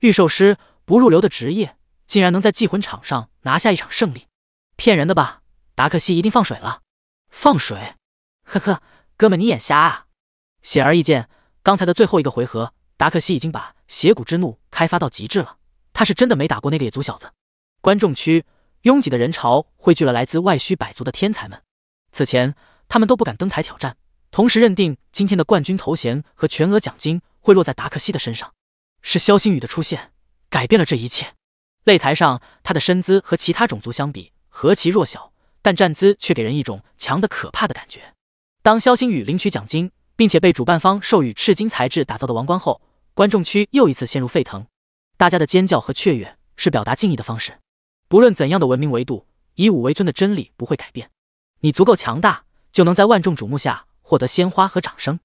预售师不入流的职业，竟然能在祭魂场上拿下一场胜利，骗人的吧？达克西一定放水了，放水！呵呵，哥们你眼瞎啊！显而易见，刚才的最后一个回合，达克西已经把邪骨之怒开发到极致了，他是真的没打过那个野族小子。观众区拥挤的人潮汇聚了来自外虚百族的天才们，此前他们都不敢登台挑战，同时认定今天的冠军头衔和全额奖金会落在达克西的身上。是肖星宇的出现改变了这一切。擂台上，他的身姿和其他种族相比何其弱小，但站姿却给人一种强的可怕的感觉。当肖星宇领取奖金，并且被主办方授予赤金材质打造的王冠后，观众区又一次陷入沸腾。大家的尖叫和雀跃是表达敬意的方式。不论怎样的文明维度，以武为尊的真理不会改变。你足够强大，就能在万众瞩目下获得鲜花和掌声。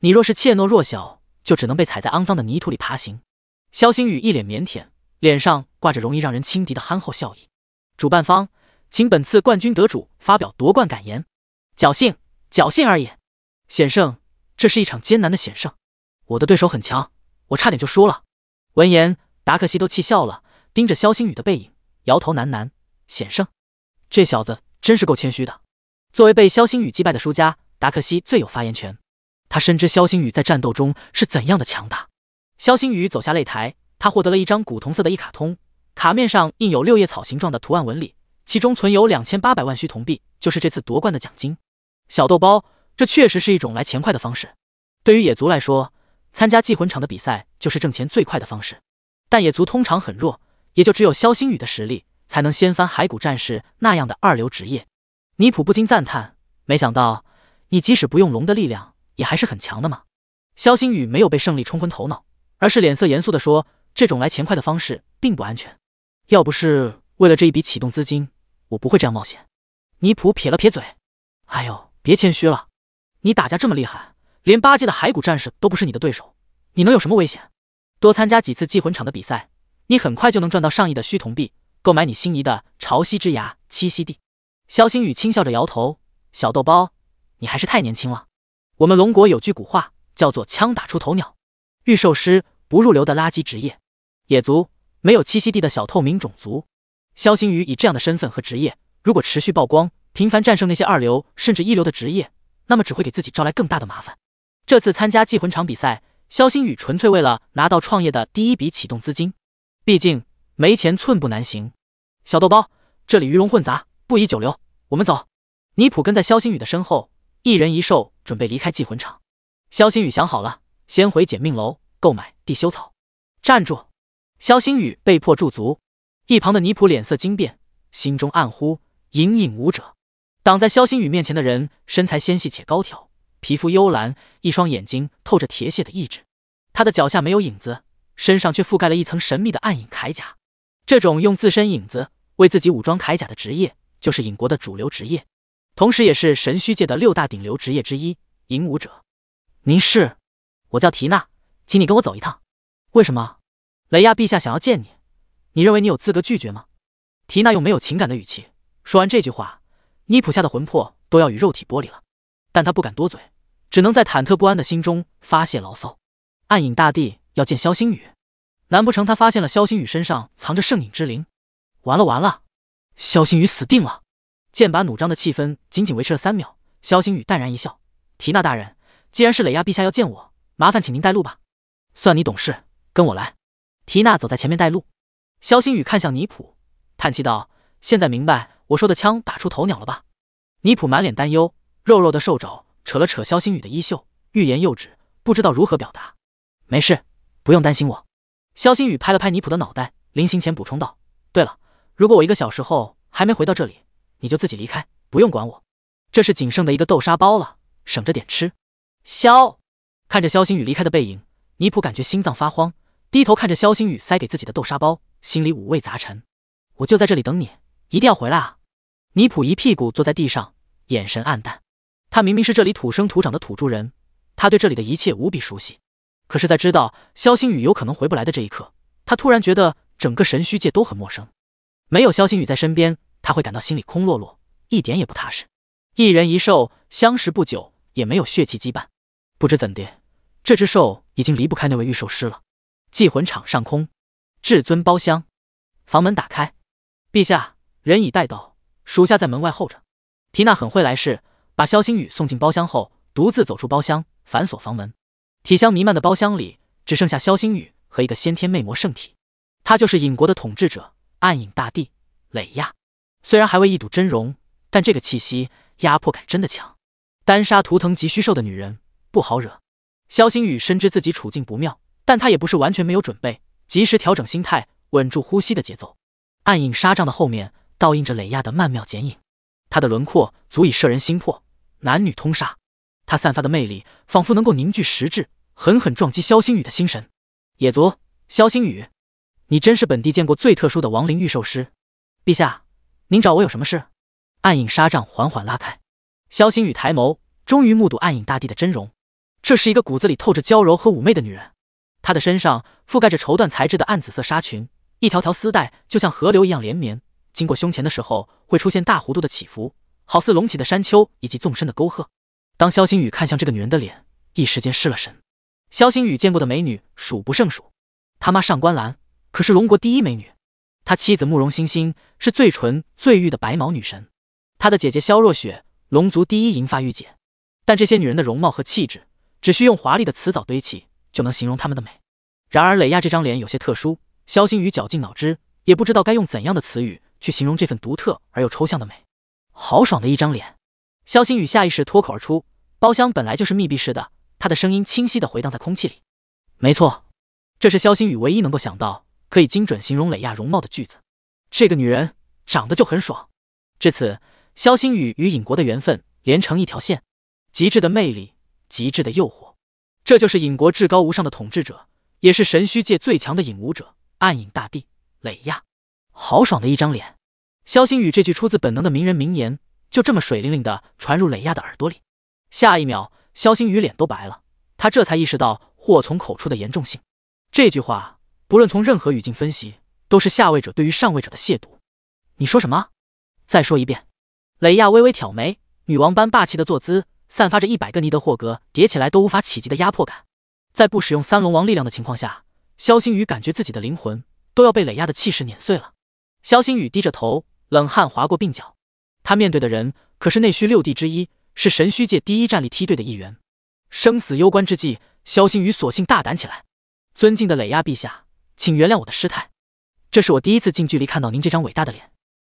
你若是怯懦弱小，就只能被踩在肮脏的泥土里爬行。肖星宇一脸腼腆，脸上挂着容易让人轻敌的憨厚笑意。主办方，请本次冠军得主发表夺冠感言。侥幸，侥幸而已。险胜，这是一场艰难的险胜。我的对手很强，我差点就输了。闻言，达克西都气笑了，盯着肖星宇的背影，摇头喃喃：“险胜，这小子真是够谦虚的。”作为被肖星宇击败的输家，达克西最有发言权。他深知萧星宇在战斗中是怎样的强大。萧星宇走下擂台，他获得了一张古铜色的一卡通，卡面上印有六叶草形状的图案纹理，其中存有两千八百万虚铜币，就是这次夺冠的奖金。小豆包，这确实是一种来钱快的方式。对于野族来说，参加祭魂场的比赛就是挣钱最快的方式。但野族通常很弱，也就只有萧星宇的实力才能掀翻骸骨战士那样的二流职业。尼普不禁赞叹：没想到你即使不用龙的力量。也还是很强的嘛。肖星宇没有被胜利冲昏头脑，而是脸色严肃的说：“这种来钱快的方式并不安全。要不是为了这一笔启动资金，我不会这样冒险。”尼普撇了撇嘴：“哎呦，别谦虚了，你打架这么厉害，连八阶的骸骨战士都不是你的对手，你能有什么危险？多参加几次祭魂场的比赛，你很快就能赚到上亿的虚铜币，购买你心仪的潮汐之牙栖息地。”肖星宇轻笑着摇头：“小豆包，你还是太年轻了。”我们龙国有句古话，叫做“枪打出头鸟”。御兽师不入流的垃圾职业，野族没有栖息地的小透明种族。肖星宇以这样的身份和职业，如果持续曝光，频繁战胜那些二流甚至一流的职业，那么只会给自己招来更大的麻烦。这次参加祭魂场比赛，肖星宇纯粹为了拿到创业的第一笔启动资金，毕竟没钱寸步难行。小豆包，这里鱼龙混杂，不宜久留，我们走。尼普跟在肖星宇的身后，一人一兽。准备离开祭魂场，肖星宇想好了，先回简命楼购买地修草。站住！肖星宇被迫驻足，一旁的尼普脸色惊变，心中暗呼隐隐武者。挡在肖星宇面前的人身材纤细且高挑，皮肤幽蓝，一双眼睛透着铁血的意志。他的脚下没有影子，身上却覆盖了一层神秘的暗影铠甲。这种用自身影子为自己武装铠甲的职业，就是影国的主流职业。同时也是神虚界的六大顶流职业之一，影武者。您是？我叫缇娜，请你跟我走一趟。为什么？雷亚陛下想要见你，你认为你有资格拒绝吗？缇娜用没有情感的语气说完这句话，妮普下的魂魄都要与肉体剥离了，但他不敢多嘴，只能在忐忑不安的心中发泄牢骚。暗影大帝要见萧星宇，难不成他发现了萧星宇身上藏着圣影之灵？完了完了，萧星宇死定了！剑拔弩张的气氛仅仅维持了三秒，肖星宇淡然一笑：“缇娜大人，既然是磊亚陛下要见我，麻烦请您带路吧。”“算你懂事，跟我来。”缇娜走在前面带路，肖星宇看向尼普，叹气道：“现在明白我说的枪打出头鸟了吧？”尼普满脸担忧，肉肉的兽爪扯了扯肖星宇的衣袖，欲言又止，不知道如何表达。“没事，不用担心我。”肖星宇拍了拍尼普的脑袋，临行前补充道：“对了，如果我一个小时后还没回到这里，”你就自己离开，不用管我。这是仅剩的一个豆沙包了，省着点吃。肖看着肖星宇离开的背影，尼普感觉心脏发慌，低头看着肖星宇塞给自己的豆沙包，心里五味杂陈。我就在这里等你，一定要回来啊！尼普一屁股坐在地上，眼神黯淡。他明明是这里土生土长的土著人，他对这里的一切无比熟悉。可是，在知道肖星宇有可能回不来的这一刻，他突然觉得整个神虚界都很陌生。没有肖星宇在身边。他会感到心里空落落，一点也不踏实。一人一兽相识不久，也没有血气羁绊。不知怎的，这只兽已经离不开那位御兽师了。祭魂场上空，至尊包厢，房门打开，陛下人已带到，属下在门外候着。缇娜很会来事，把萧星宇送进包厢后，独自走出包厢，反锁房门。体香弥漫的包厢里，只剩下萧星宇和一个先天魅魔圣体，他就是影国的统治者，暗影大帝磊亚。虽然还未一睹真容，但这个气息压迫感真的强。单杀图腾级虚兽的女人不好惹。肖星宇深知自己处境不妙，但他也不是完全没有准备，及时调整心态，稳住呼吸的节奏。暗影纱帐的后面倒映着蕾亚的曼妙剪影，她的轮廓足以摄人心魄，男女通杀。她散发的魅力仿佛能够凝聚实质，狠狠撞击肖星宇的心神。野族，肖星宇，你真是本地见过最特殊的亡灵御兽师，陛下。您找我有什么事？暗影纱帐缓缓拉开，萧星宇抬眸，终于目睹暗影大帝的真容。这是一个骨子里透着娇柔和妩媚的女人。她的身上覆盖着绸缎材质的暗紫色纱裙，一条条丝带就像河流一样连绵，经过胸前的时候会出现大弧度的起伏，好似隆起的山丘以及纵深的沟壑。当萧星宇看向这个女人的脸，一时间失了神。萧星宇见过的美女数不胜数，他妈上官兰可是龙国第一美女。他妻子慕容欣欣是最纯最玉的白毛女神，他的姐姐萧若雪，龙族第一银发御姐。但这些女人的容貌和气质，只需用华丽的词藻堆砌，就能形容她们的美。然而蕾亚这张脸有些特殊，萧星宇绞尽脑汁，也不知道该用怎样的词语去形容这份独特而又抽象的美。豪爽的一张脸，萧星宇下意识脱口而出。包厢本来就是密闭式的，他的声音清晰的回荡在空气里。没错，这是萧星宇唯一能够想到。可以精准形容蕾亚容貌的句子，这个女人长得就很爽。至此，肖星宇与尹国的缘分连成一条线。极致的魅力，极致的诱惑，这就是尹国至高无上的统治者，也是神虚界最强的影武者——暗影大帝蕾亚。豪爽的一张脸，肖星宇这句出自本能的名人名言，就这么水灵灵的传入蕾亚的耳朵里。下一秒，肖星宇脸都白了，他这才意识到祸从口出的严重性。这句话。不论从任何语境分析，都是下位者对于上位者的亵渎。你说什么？再说一遍。雷亚微微挑眉，女王般霸气的坐姿，散发着一百个尼德霍格叠起来都无法企及的压迫感。在不使用三龙王力量的情况下，肖星宇感觉自己的灵魂都要被雷亚的气势碾碎了。肖星宇低着头，冷汗划过鬓角。他面对的人可是内虚六帝之一，是神虚界第一战力梯队的一员。生死攸关之际，肖星宇索性大胆起来。尊敬的雷亚陛下。请原谅我的失态，这是我第一次近距离看到您这张伟大的脸，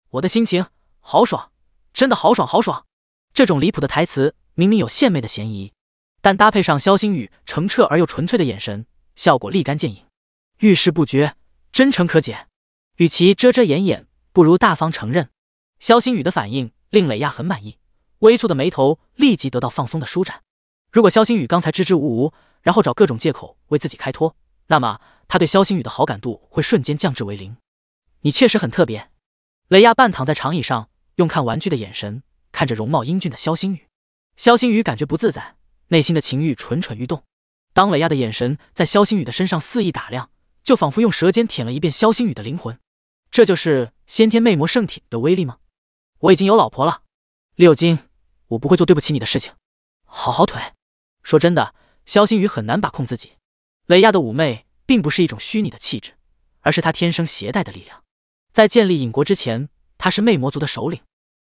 我的心情好爽，真的好爽好爽。这种离谱的台词明明有献媚的嫌疑，但搭配上肖星宇澄澈而又纯粹的眼神，效果立竿见影。遇事不决，真诚可解。与其遮遮掩掩，不如大方承认。肖星宇的反应令蕾亚很满意，微蹙的眉头立即得到放松的舒展。如果肖星宇刚才支支吾吾，然后找各种借口为自己开脱。那么他对肖星宇的好感度会瞬间降至为零。你确实很特别。雷亚半躺在长椅上，用看玩具的眼神看着容貌英俊的肖星宇。肖星宇感觉不自在，内心的情欲蠢蠢欲动。当雷亚的眼神在肖星宇的身上肆意打量，就仿佛用舌尖舔了一遍肖星宇的灵魂。这就是先天魅魔圣体的威力吗？我已经有老婆了，六金，我不会做对不起你的事情。好好腿。说真的，肖星宇很难把控自己。雷亚的妩媚并不是一种虚拟的气质，而是他天生携带的力量。在建立影国之前，他是魅魔族的首领，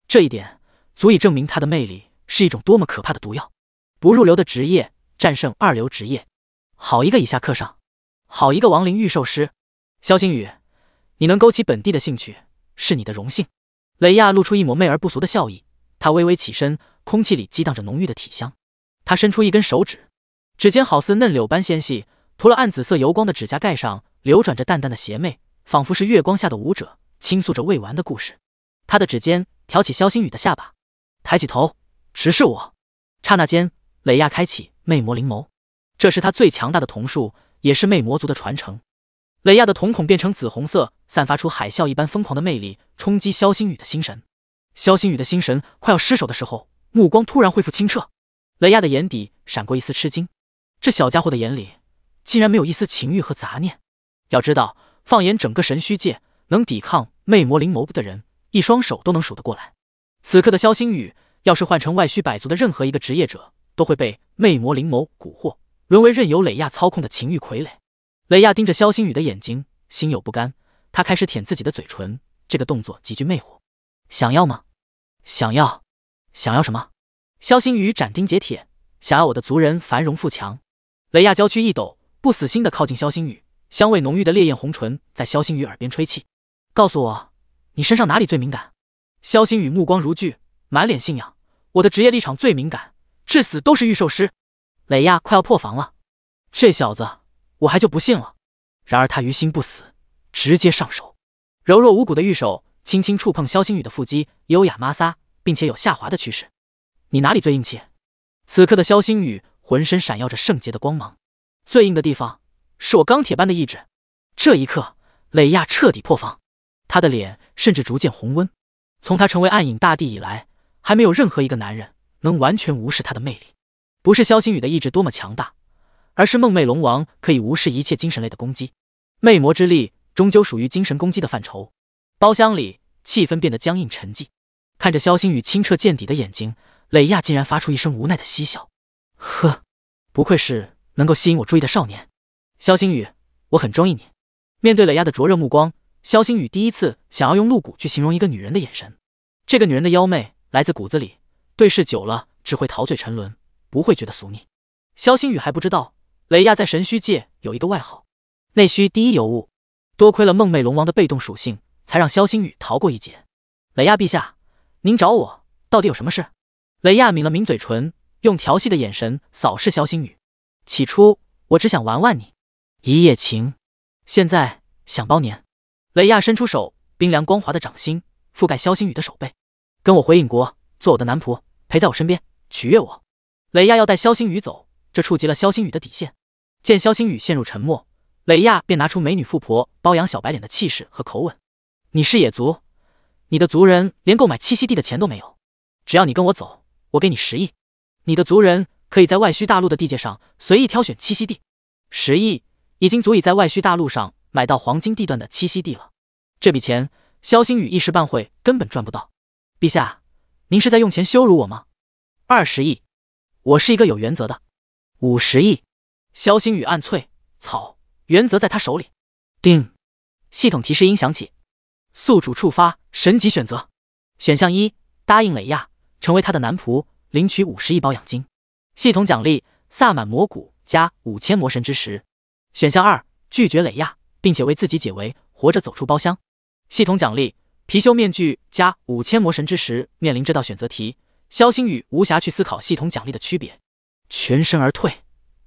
这一点足以证明他的魅力是一种多么可怕的毒药。不入流的职业战胜二流职业，好一个以下克上，好一个亡灵御兽师。萧星宇，你能勾起本地的兴趣是你的荣幸。雷亚露出一抹媚而不俗的笑意，他微微起身，空气里激荡着浓郁的体香。他伸出一根手指，指尖好似嫩柳般纤细。涂了暗紫色油光的指甲盖上流转着淡淡的邪魅，仿佛是月光下的舞者，倾诉着未完的故事。他的指尖挑起肖星宇的下巴，抬起头直视我。刹那间，蕾亚开启魅魔灵眸，这是他最强大的瞳术，也是魅魔族的传承。蕾亚的瞳孔变成紫红色，散发出海啸一般疯狂的魅力，冲击肖星宇的心神。肖星宇的心神快要失守的时候，目光突然恢复清澈。雷亚的眼底闪过一丝吃惊，这小家伙的眼里。竟然没有一丝情欲和杂念。要知道，放眼整个神虚界，能抵抗魅魔灵眸的人，一双手都能数得过来。此刻的肖星宇，要是换成外虚百族的任何一个职业者，都会被魅魔灵眸蛊惑，沦为任由雷亚操控的情欲傀儡。雷亚盯着肖星宇的眼睛，心有不甘，他开始舔自己的嘴唇，这个动作极具魅惑。想要吗？想要？想要什么？肖星宇斩钉截铁：“想要我的族人繁荣富强。”雷亚娇躯一抖。不死心的靠近萧星宇，香味浓郁的烈焰红唇在萧星宇耳边吹气，告诉我，你身上哪里最敏感？萧星宇目光如炬，满脸信仰，我的职业立场最敏感，至死都是御兽师。磊亚快要破防了，这小子我还就不信了。然而他于心不死，直接上手，柔弱无骨的玉手轻轻触碰萧星宇的腹肌，优雅摩挲，并且有下滑的趋势。你哪里最硬气？此刻的萧星宇浑身闪耀着圣洁的光芒。最硬的地方是我钢铁般的意志。这一刻，磊亚彻底破防，他的脸甚至逐渐红温。从他成为暗影大帝以来，还没有任何一个男人能完全无视他的魅力。不是萧星宇的意志多么强大，而是梦寐龙王可以无视一切精神类的攻击。魅魔之力终究属于精神攻击的范畴。包厢里气氛变得僵硬沉寂，看着萧星宇清澈见底的眼睛，磊亚竟然发出一声无奈的嬉笑：“呵，不愧是。”能够吸引我注意的少年，肖星宇，我很中意你。面对雷亚的灼热目光，肖星宇第一次想要用露骨去形容一个女人的眼神。这个女人的妖媚来自骨子里，对视久了只会陶醉沉沦，不会觉得俗腻。肖星宇还不知道，雷亚在神虚界有一个外号——内虚第一尤物。多亏了梦寐龙王的被动属性，才让肖星宇逃过一劫。雷亚陛下，您找我到底有什么事？雷亚抿了抿嘴唇，用调戏的眼神扫视肖星宇。起初我只想玩玩你，一夜情，现在想包年。雷亚伸出手，冰凉光滑的掌心覆盖肖星宇的手背，跟我回影国，做我的男仆，陪在我身边，取悦我。雷亚要带肖星宇走，这触及了肖星宇的底线。见肖星宇陷入沉默，雷亚便拿出美女富婆包养小白脸的气势和口吻：“你是野族，你的族人连购买栖息地的钱都没有，只要你跟我走，我给你十亿，你的族人。”可以在外虚大陆的地界上随意挑选栖息地，十亿已经足以在外虚大陆上买到黄金地段的栖息地了。这笔钱，肖星宇一时半会根本赚不到。陛下，您是在用钱羞辱我吗？二十亿，我是一个有原则的。五十亿，肖星宇暗啐，草，原则在他手里。定，系统提示音响起，宿主触发神级选择，选项一，答应蕾亚成为他的男仆，领取五十亿包养金。系统奖励萨满魔骨加五千魔神之石。选项二，拒绝磊亚，并且为自己解围，活着走出包厢。系统奖励貔貅面具加五千魔神之石。面临这道选择题，肖星宇无暇去思考系统奖励的区别，全身而退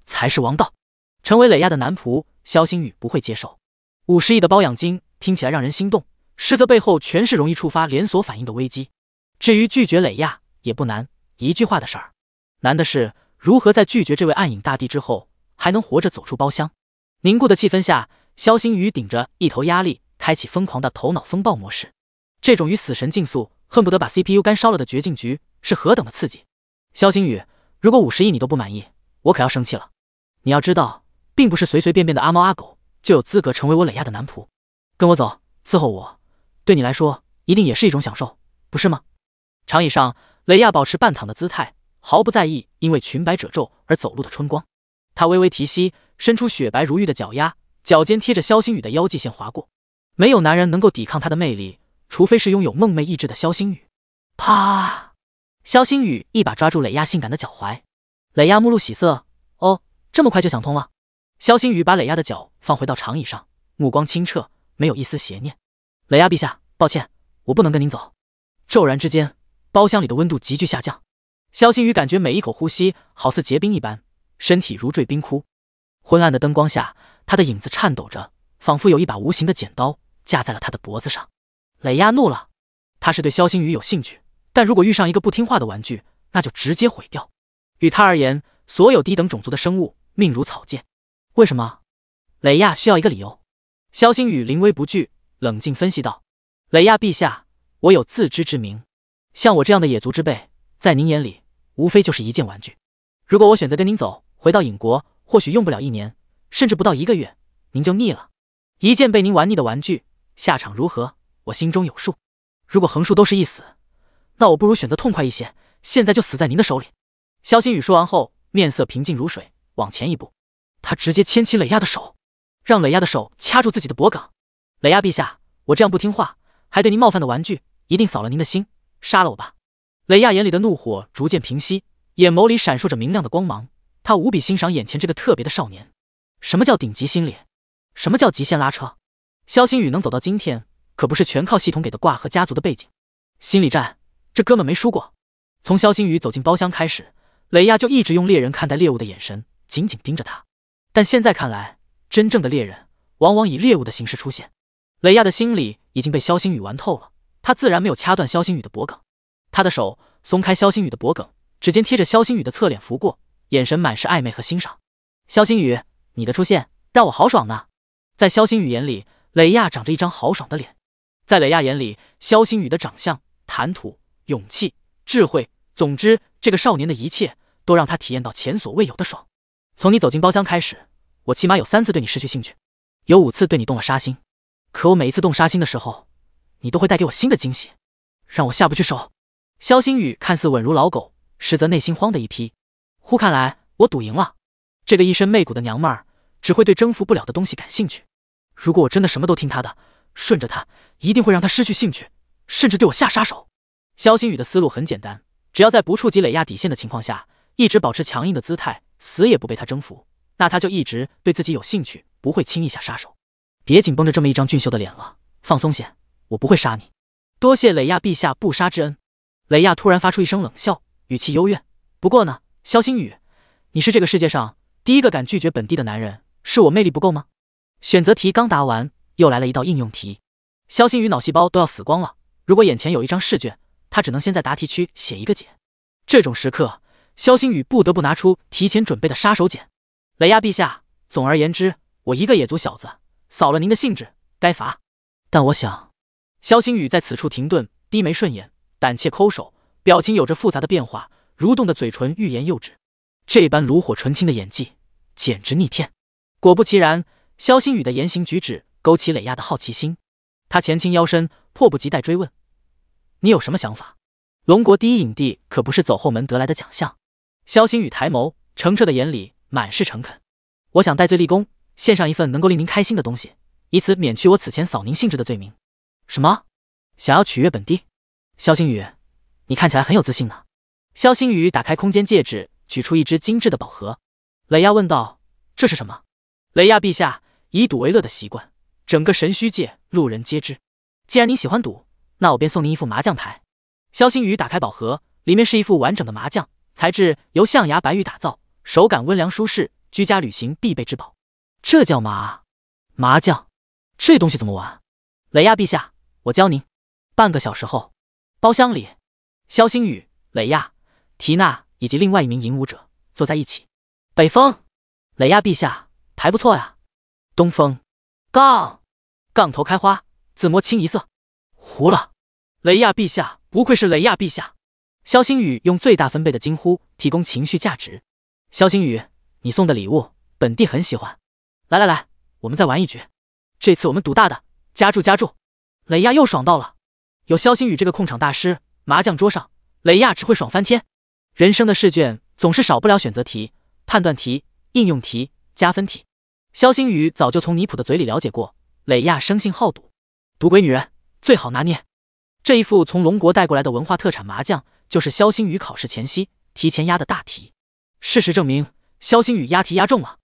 才是王道。成为磊亚的男仆，肖星宇不会接受。五十亿的包养金听起来让人心动，实则背后全是容易触发连锁反应的危机。至于拒绝磊亚也不难，一句话的事儿。难的是如何在拒绝这位暗影大帝之后，还能活着走出包厢。凝固的气氛下，肖星宇顶着一头压力，开启疯狂的头脑风暴模式。这种与死神竞速，恨不得把 C P U 干烧了的绝境局，是何等的刺激！肖星宇，如果五十亿你都不满意，我可要生气了。你要知道，并不是随随便便的阿猫阿狗就有资格成为我蕾亚的男仆。跟我走，伺候我，对你来说一定也是一种享受，不是吗？长椅上，蕾亚保持半躺的姿态。毫不在意因为裙摆褶皱而走路的春光，他微微提膝，伸出雪白如玉的脚丫，脚尖贴着萧星宇的腰际线划过。没有男人能够抵抗他的魅力，除非是拥有梦寐意志的萧星宇。啪！萧星宇一把抓住蕾亚性感的脚踝，蕾亚目露喜色：“哦，这么快就想通了。”萧星宇把蕾亚的脚放回到长椅上，目光清澈，没有一丝邪念。蕾亚陛下，抱歉，我不能跟您走。骤然之间，包厢里的温度急剧下降。萧星宇感觉每一口呼吸好似结冰一般，身体如坠冰窟。昏暗的灯光下，他的影子颤抖着，仿佛有一把无形的剪刀架在了他的脖子上。雷亚怒了，他是对萧星宇有兴趣，但如果遇上一个不听话的玩具，那就直接毁掉。与他而言，所有低等种族的生物命如草芥。为什么？雷亚需要一个理由。萧星宇临危不惧，冷静分析道：“雷亚陛下，我有自知之明，像我这样的野族之辈。”在您眼里，无非就是一件玩具。如果我选择跟您走，回到影国，或许用不了一年，甚至不到一个月，您就腻了。一件被您玩腻的玩具，下场如何，我心中有数。如果横竖都是一死，那我不如选择痛快一些，现在就死在您的手里。萧星宇说完后，面色平静如水，往前一步，他直接牵起蕾亚的手，让蕾亚的手掐住自己的脖颈。蕾亚陛下，我这样不听话，还对您冒犯的玩具，一定扫了您的心，杀了我吧。雷亚眼里的怒火逐渐平息，眼眸里闪烁着明亮的光芒。他无比欣赏眼前这个特别的少年。什么叫顶级心理？什么叫极限拉车？肖星宇能走到今天，可不是全靠系统给的挂和家族的背景。心理战，这哥们没输过。从肖星宇走进包厢开始，雷亚就一直用猎人看待猎物的眼神紧紧盯着他。但现在看来，真正的猎人往往以猎物的形式出现。雷亚的心理已经被肖星宇玩透了，他自然没有掐断肖星宇的脖梗。他的手松开肖星宇的脖颈，指尖贴着肖星宇的侧脸拂过，眼神满是暧昧和欣赏。肖星宇，你的出现让我豪爽呢。在肖星宇眼里，蕾亚长着一张豪爽的脸；在蕾亚眼里，肖星宇的长相、谈吐、勇气、智慧，总之，这个少年的一切都让他体验到前所未有的爽。从你走进包厢开始，我起码有三次对你失去兴趣，有五次对你动了杀心，可我每一次动杀心的时候，你都会带给我新的惊喜，让我下不去手。肖星宇看似稳如老狗，实则内心慌的一批。忽看来我赌赢了，这个一身媚骨的娘们儿只会对征服不了的东西感兴趣。如果我真的什么都听她的，顺着她，一定会让她失去兴趣，甚至对我下杀手。肖星宇的思路很简单，只要在不触及磊亚底线的情况下，一直保持强硬的姿态，死也不被他征服，那他就一直对自己有兴趣，不会轻易下杀手。别紧绷着这么一张俊秀的脸了，放松些，我不会杀你。多谢磊亚陛下不杀之恩。雷亚突然发出一声冷笑，语气幽怨。不过呢，肖星宇，你是这个世界上第一个敢拒绝本地的男人，是我魅力不够吗？选择题刚答完，又来了一道应用题。肖星宇脑细胞都要死光了。如果眼前有一张试卷，他只能先在答题区写一个解。这种时刻，肖星宇不得不拿出提前准备的杀手锏。雷亚陛下，总而言之，我一个野族小子扫了您的兴致，该罚。但我想，肖星宇在此处停顿，低眉顺眼。胆怯抠手，表情有着复杂的变化，蠕动的嘴唇欲言又止。这般炉火纯青的演技，简直逆天。果不其然，肖星宇的言行举止勾起蕾亚的好奇心。他前倾腰身，迫不及待追问：“你有什么想法？”龙国第一影帝可不是走后门得来的奖项。肖星宇抬眸，澄澈的眼里满是诚恳：“我想戴罪立功，献上一份能够令您开心的东西，以此免去我此前扫您兴致的罪名。”“什么？想要取悦本帝？”肖星宇，你看起来很有自信呢。肖星宇打开空间戒指，取出一只精致的宝盒。雷亚问道：“这是什么？”雷亚陛下以赌为乐的习惯，整个神虚界路人皆知。既然您喜欢赌，那我便送您一副麻将牌。肖星宇打开宝盒，里面是一副完整的麻将，材质由象牙白玉打造，手感温凉舒适，居家旅行必备之宝。这叫麻麻将，这东西怎么玩？雷亚陛下，我教您。半个小时后。包厢里，肖星宇、雷亚、缇娜以及另外一名影舞者坐在一起。北风，雷亚陛下牌不错呀。东风，杠，杠头开花，自摸清一色，胡了。雷亚陛下不愧是雷亚陛下。肖星宇用最大分贝的惊呼提供情绪价值。肖星宇，你送的礼物，本帝很喜欢。来来来，我们再玩一局，这次我们赌大的，加注加注。雷亚又爽到了。有肖星宇这个控场大师，麻将桌上雷亚只会爽翻天。人生的试卷总是少不了选择题、判断题、应用题、加分题。肖星宇早就从尼普的嘴里了解过，雷亚生性好赌，赌鬼女人最好拿捏。这一副从龙国带过来的文化特产麻将，就是肖星宇考试前夕提前压的大题。事实证明，肖星宇押题押中了。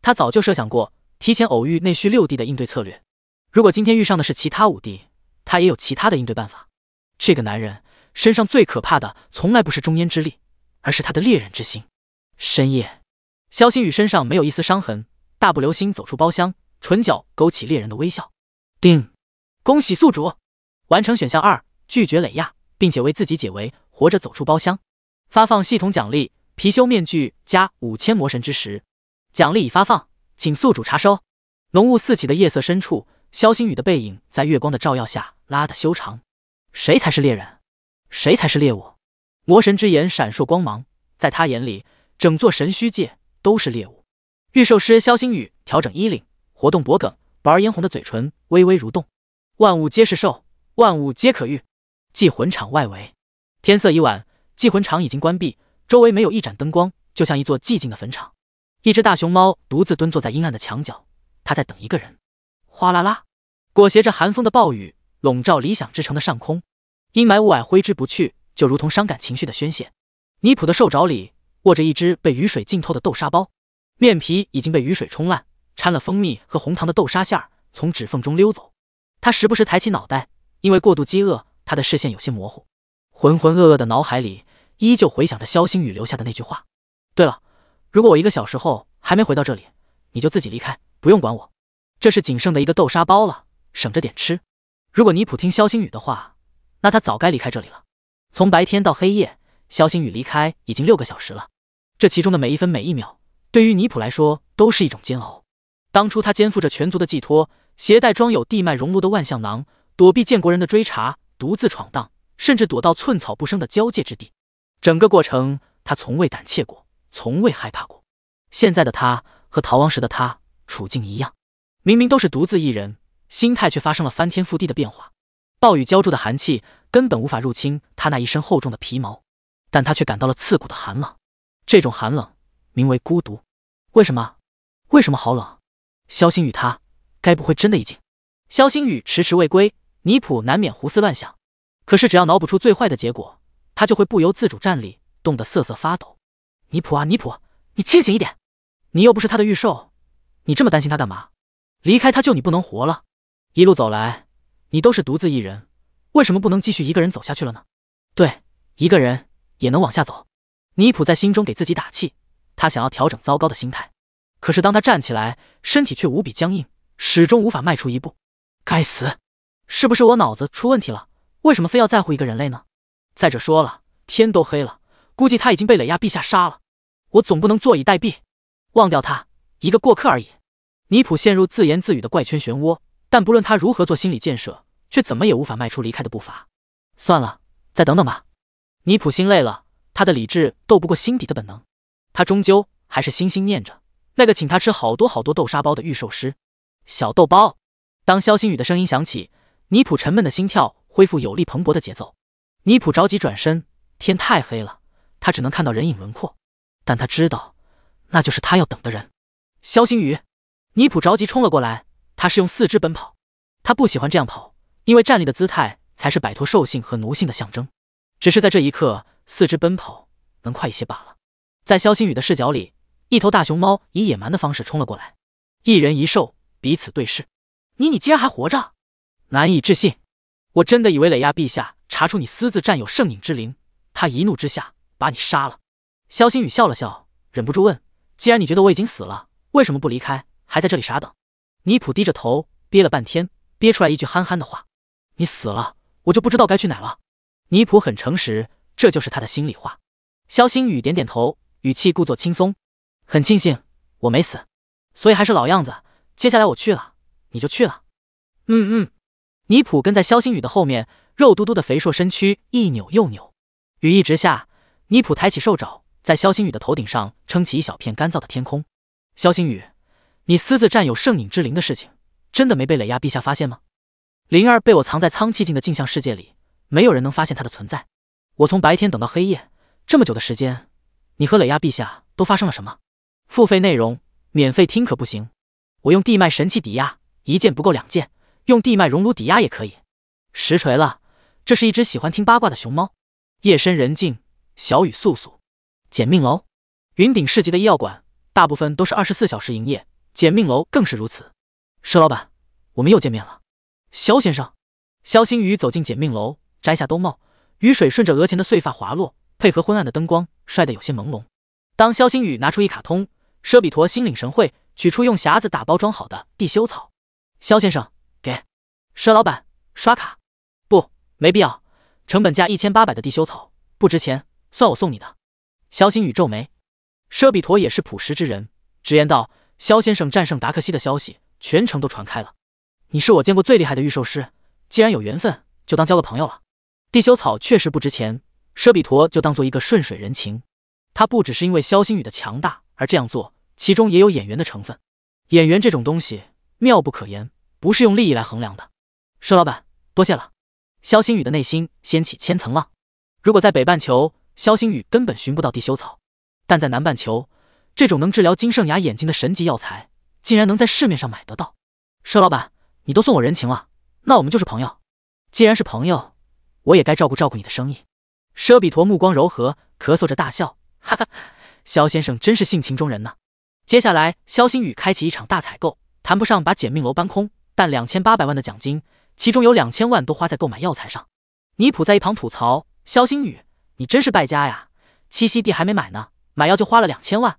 他早就设想过提前偶遇内需六弟的应对策略。如果今天遇上的是其他五弟，他也有其他的应对办法。这个男人身上最可怕的，从来不是中烟之力，而是他的猎人之心。深夜，肖星宇身上没有一丝伤痕，大步流星走出包厢，唇角勾起猎人的微笑。定，恭喜宿主完成选项二，拒绝雷亚，并且为自己解围，活着走出包厢。发放系统奖励：貔貅面具加五千魔神之石。奖励已发放，请宿主查收。浓雾四起的夜色深处。萧星宇的背影在月光的照耀下拉得修长。谁才是猎人？谁才是猎物？魔神之眼闪烁光芒，在他眼里，整座神虚界都是猎物。御兽师萧星宇调整衣领，活动脖梗，薄而嫣红的嘴唇微微蠕动。万物皆是兽，万物皆可御。祭魂场外围，天色已晚，祭魂场已经关闭，周围没有一盏灯光，就像一座寂静的坟场。一只大熊猫独自蹲坐在阴暗的墙角，它在等一个人。哗啦啦，裹挟着寒风的暴雨笼罩理想之城的上空，阴霾雾霭挥之不去，就如同伤感情绪的宣泄。尼普的兽爪里握着一只被雨水浸透的豆沙包，面皮已经被雨水冲烂，掺了蜂蜜和红糖的豆沙馅儿从指缝中溜走。他时不时抬起脑袋，因为过度饥饿，他的视线有些模糊。浑浑噩噩的脑海里依旧回想着肖星宇留下的那句话：“对了，如果我一个小时后还没回到这里，你就自己离开，不用管我。”这是仅剩的一个豆沙包了，省着点吃。如果尼普听萧星宇的话，那他早该离开这里了。从白天到黑夜，萧星宇离开已经六个小时了。这其中的每一分每一秒，对于尼普来说都是一种煎熬。当初他肩负着全族的寄托，携带装有地脉熔炉的万象囊，躲避建国人的追查，独自闯荡，甚至躲到寸草不生的交界之地。整个过程，他从未胆怯过，从未害怕过。现在的他和逃亡时的他处境一样。明明都是独自一人，心态却发生了翻天覆地的变化。暴雨浇筑的寒气根本无法入侵他那一身厚重的皮毛，但他却感到了刺骨的寒冷。这种寒冷名为孤独。为什么？为什么好冷？肖星宇他该不会真的已经……肖星宇迟迟未归，泥普难免胡思乱想。可是只要脑补出最坏的结果，他就会不由自主站立，冻得瑟瑟发抖。泥普啊泥普，你清醒一点！你又不是他的御兽，你这么担心他干嘛？离开他，就你不能活了。一路走来，你都是独自一人，为什么不能继续一个人走下去了呢？对，一个人也能往下走。尼普在心中给自己打气，他想要调整糟糕的心态。可是当他站起来，身体却无比僵硬，始终无法迈出一步。该死，是不是我脑子出问题了？为什么非要在乎一个人类呢？再者说了，天都黑了，估计他已经被蕾亚陛下杀了。我总不能坐以待毙，忘掉他，一个过客而已。尼普陷入自言自语的怪圈漩涡，但不论他如何做心理建设，却怎么也无法迈出离开的步伐。算了，再等等吧。尼普心累了，他的理智斗不过心底的本能，他终究还是心心念着那个请他吃好多好多豆沙包的预售师小豆包。当肖星宇的声音响起，尼普沉闷的心跳恢复有力蓬勃的节奏。尼普着急转身，天太黑了，他只能看到人影轮廓，但他知道那就是他要等的人——肖星宇。尼普着急冲了过来，他是用四肢奔跑，他不喜欢这样跑，因为站立的姿态才是摆脱兽性和奴性的象征。只是在这一刻，四肢奔跑能快一些罢了。在肖星宇的视角里，一头大熊猫以野蛮的方式冲了过来，一人一兽彼此对视。你你竟然还活着，难以置信！我真的以为磊亚陛下查出你私自占有圣影之灵，他一怒之下把你杀了。肖星宇笑了笑，忍不住问：“既然你觉得我已经死了，为什么不离开？”还在这里傻等？尼普低着头，憋了半天，憋出来一句憨憨的话：“你死了，我就不知道该去哪了。”尼普很诚实，这就是他的心里话。肖星宇点点头，语气故作轻松：“很庆幸我没死，所以还是老样子。接下来我去了，你就去了。”嗯嗯。尼普跟在肖星宇的后面，肉嘟嘟的肥硕身躯一扭又扭，雨一直下。尼普抬起兽爪，在肖星宇的头顶上撑起一小片干燥的天空。肖星宇。你私自占有圣影之灵的事情，真的没被磊亚陛下发现吗？灵儿被我藏在苍气境的镜像世界里，没有人能发现她的存在。我从白天等到黑夜，这么久的时间，你和磊亚陛下都发生了什么？付费内容，免费听可不行。我用地脉神器抵押，一件不够两件，用地脉熔炉抵押也可以。实锤了，这是一只喜欢听八卦的熊猫。夜深人静，小雨簌簌，简命楼，云顶市集的医药馆大部分都是二十四小时营业。简命楼更是如此，佘老板，我们又见面了。肖先生，肖星宇走进简命楼，摘下兜帽，雨水顺着额前的碎发滑落，配合昏暗的灯光，帅得有些朦胧。当肖星宇拿出一卡通，佘比陀心领神会，取出用匣子打包装好的地修草。肖先生，给佘老板刷卡不？没必要，成本价一千八百的地修草不值钱，算我送你的。肖星宇皱眉，佘比陀也是朴实之人，直言道。肖先生战胜达克西的消息，全城都传开了。你是我见过最厉害的御兽师，既然有缘分，就当交个朋友了。地修草确实不值钱，奢比陀就当做一个顺水人情。他不只是因为肖星宇的强大而这样做，其中也有演员的成分。演员这种东西妙不可言，不是用利益来衡量的。佘老板，多谢了。肖星宇的内心掀起千层浪。如果在北半球，肖星宇根本寻不到地修草，但在南半球。这种能治疗金圣雅眼睛的神级药材，竟然能在市面上买得到？佘老板，你都送我人情了，那我们就是朋友。既然是朋友，我也该照顾照顾你的生意。佘比陀目光柔和，咳嗽着大笑，哈哈，肖先生真是性情中人呢。接下来，肖星宇开启一场大采购，谈不上把简命楼搬空，但两千八百万的奖金，其中有两千万都花在购买药材上。尼普在一旁吐槽：肖星宇，你真是败家呀！栖息地还没买呢，买药就花了两千万。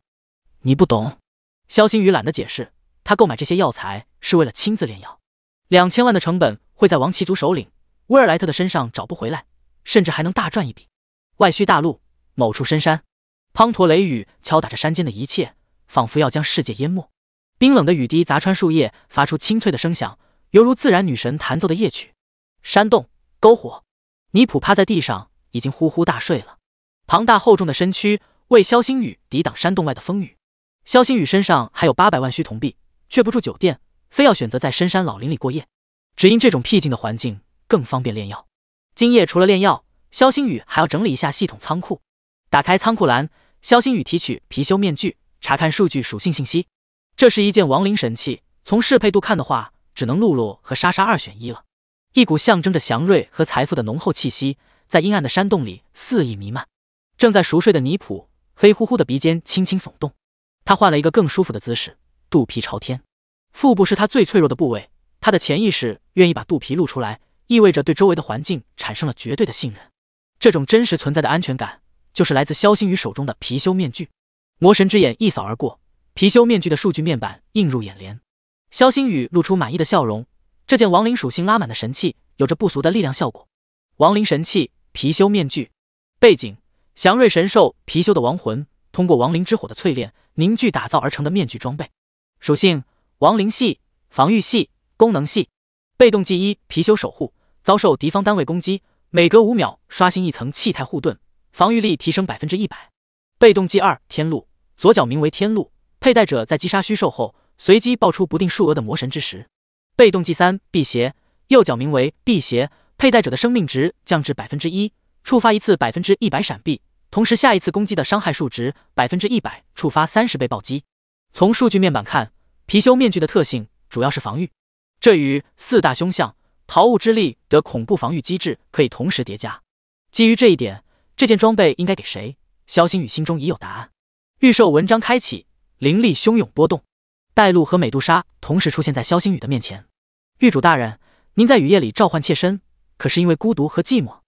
你不懂，肖星宇懒得解释。他购买这些药材是为了亲自炼药，两千万的成本会在王旗族首领威尔莱特的身上找不回来，甚至还能大赚一笔。外虚大陆某处深山，滂沱雷雨敲打着山间的一切，仿佛要将世界淹没。冰冷的雨滴砸穿树叶，发出清脆的声响，犹如自然女神弹奏的夜曲。山洞，篝火，尼普趴在地上，已经呼呼大睡了。庞大厚重的身躯为肖星宇抵挡山洞外的风雨。肖星宇身上还有八百万虚铜币，却不住酒店，非要选择在深山老林里过夜，只因这种僻静的环境更方便炼药。今夜除了炼药，肖星宇还要整理一下系统仓库。打开仓库栏，肖星宇提取貔貅面具，查看数据属性信息。这是一件亡灵神器，从适配度看的话，只能露露和莎莎二选一了。一股象征着祥瑞和财富的浓厚气息，在阴暗的山洞里肆意弥漫。正在熟睡的泥普，黑乎乎的鼻尖轻轻耸动。他换了一个更舒服的姿势，肚皮朝天，腹部是他最脆弱的部位。他的潜意识愿意把肚皮露出来，意味着对周围的环境产生了绝对的信任。这种真实存在的安全感，就是来自肖星宇手中的貔貅面具。魔神之眼一扫而过，貔貅面具的数据面板映入眼帘。肖星宇露出满意的笑容。这件亡灵属性拉满的神器，有着不俗的力量效果。亡灵神器貔貅面具，背景：祥瑞神兽貔貅的亡魂，通过亡灵之火的淬炼。凝聚打造而成的面具装备，属性：亡灵系、防御系、功能系。被动技一：貔貅守护，遭受敌方单位攻击，每隔五秒刷新一层气态护盾，防御力提升百分之一百。被动技二：天禄，左脚名为天禄，佩戴者在击杀虚兽后，随机爆出不定数额的魔神之石。被动技三：辟邪，右脚名为辟邪，佩戴者的生命值降至百分之一，触发一次百分之一百闪避。同时，下一次攻击的伤害数值百分之一百触发三十倍暴击。从数据面板看，貔貅面具的特性主要是防御，这与四大凶相桃物之力的恐怖防御机制可以同时叠加。基于这一点，这件装备应该给谁？萧星宇心中已有答案。预售文章开启，灵力汹涌波动，带路和美杜莎同时出现在萧星宇的面前。玉主大人，您在雨夜里召唤妾身，可是因为孤独和寂寞？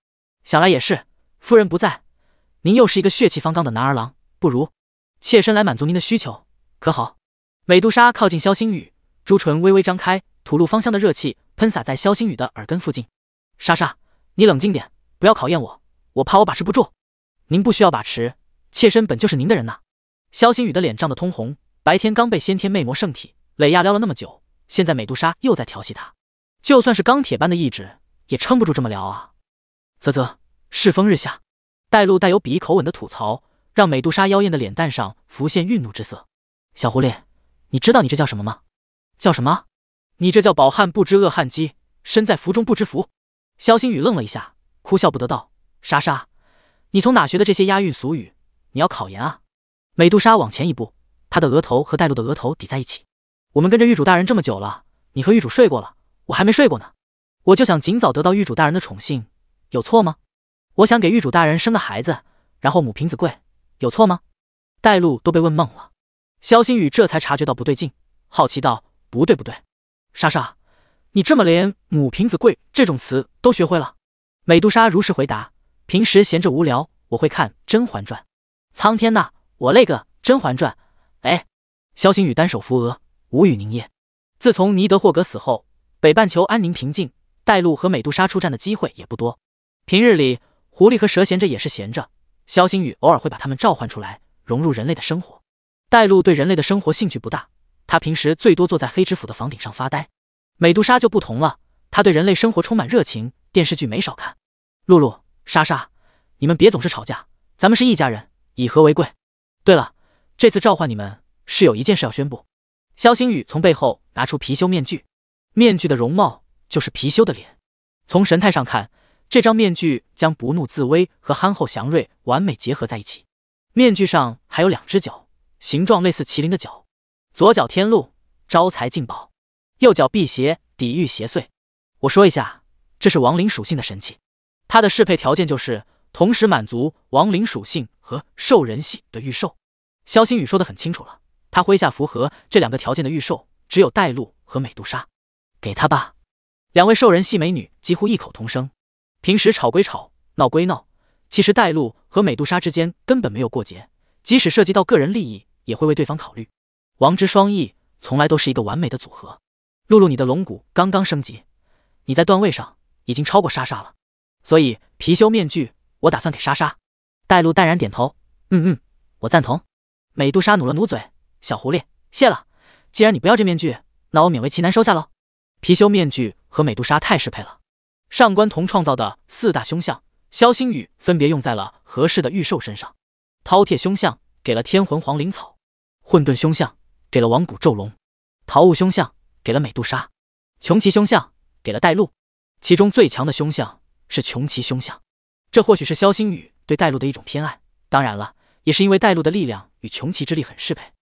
想来也是，夫人不在。您又是一个血气方刚的男儿郎，不如妾身来满足您的需求，可好？美杜莎靠近萧星宇，朱唇微微张开，吐露芳香的热气喷洒在萧星宇的耳根附近。莎莎，你冷静点，不要考验我，我怕我把持不住。您不需要把持，妾身本就是您的人呐。萧星宇的脸涨得通红，白天刚被先天魅魔圣体蕾亚撩了那么久，现在美杜莎又在调戏他，就算是钢铁般的意志也撑不住这么撩啊！啧啧，世风日下。带路带有鄙夷口吻的吐槽，让美杜莎妖艳的脸蛋上浮现愠怒之色。小狐狸，你知道你这叫什么吗？叫什么？你这叫饱汉不知饿汉饥，身在福中不知福。肖星宇愣了一下，哭笑不得道：“莎莎，你从哪学的这些押韵俗语？你要考研啊？”美杜莎往前一步，她的额头和带路的额头抵在一起。我们跟着狱主大人这么久了，你和狱主睡过了，我还没睡过呢。我就想尽早得到狱主大人的宠幸，有错吗？我想给狱主大人生个孩子，然后母凭子贵，有错吗？带路都被问懵了。肖星宇这才察觉到不对劲，好奇道：“不对，不对，莎莎，你这么连母凭子贵这种词都学会了？”美杜莎如实回答：“平时闲着无聊，我会看《甄嬛传》。苍天呐，我那个《甄嬛传》！”哎，肖星宇单手扶额，无语凝噎。自从尼德霍格死后，北半球安宁平静，带路和美杜莎出战的机会也不多。平日里。狐狸和蛇闲着也是闲着，肖星宇偶尔会把他们召唤出来，融入人类的生活。带露对人类的生活兴趣不大，他平时最多坐在黑知府的房顶上发呆。美杜莎就不同了，她对人类生活充满热情，电视剧没少看。露露、莎莎，你们别总是吵架，咱们是一家人，以和为贵。对了，这次召唤你们是有一件事要宣布。肖星宇从背后拿出貔貅面具，面具的容貌就是貔貅的脸，从神态上看。这张面具将不怒自威和憨厚祥瑞完美结合在一起。面具上还有两只脚，形状类似麒麟的脚，左脚天禄招财进宝，右脚辟邪抵御邪祟。我说一下，这是亡灵属性的神器，它的适配条件就是同时满足亡灵属性和兽人系的御兽。肖星宇说的很清楚了，他麾下符合这两个条件的御兽只有带路和美杜莎，给他吧。两位兽人系美女几乎异口同声。平时吵归吵，闹归闹，其实带路和美杜莎之间根本没有过节，即使涉及到个人利益，也会为对方考虑。王之双翼从来都是一个完美的组合。露露，你的龙骨刚刚升级，你在段位上已经超过莎莎了，所以貔貅面具我打算给莎莎。带路淡然点头，嗯嗯，我赞同。美杜莎努了努嘴，小狐狸，谢了。既然你不要这面具，那我勉为其难收下喽。貔貅面具和美杜莎太适配了。上官瞳创造的四大凶相，萧星宇分别用在了合适的御兽身上。饕餮凶相给了天魂黄灵草，混沌凶相给了亡骨咒龙，桃雾凶相给了美杜莎，穷奇凶相给了带路。其中最强的凶相是穷奇凶相，这或许是萧星宇对带路的一种偏爱。当然了，也是因为带路的力量与穷奇之力很适配。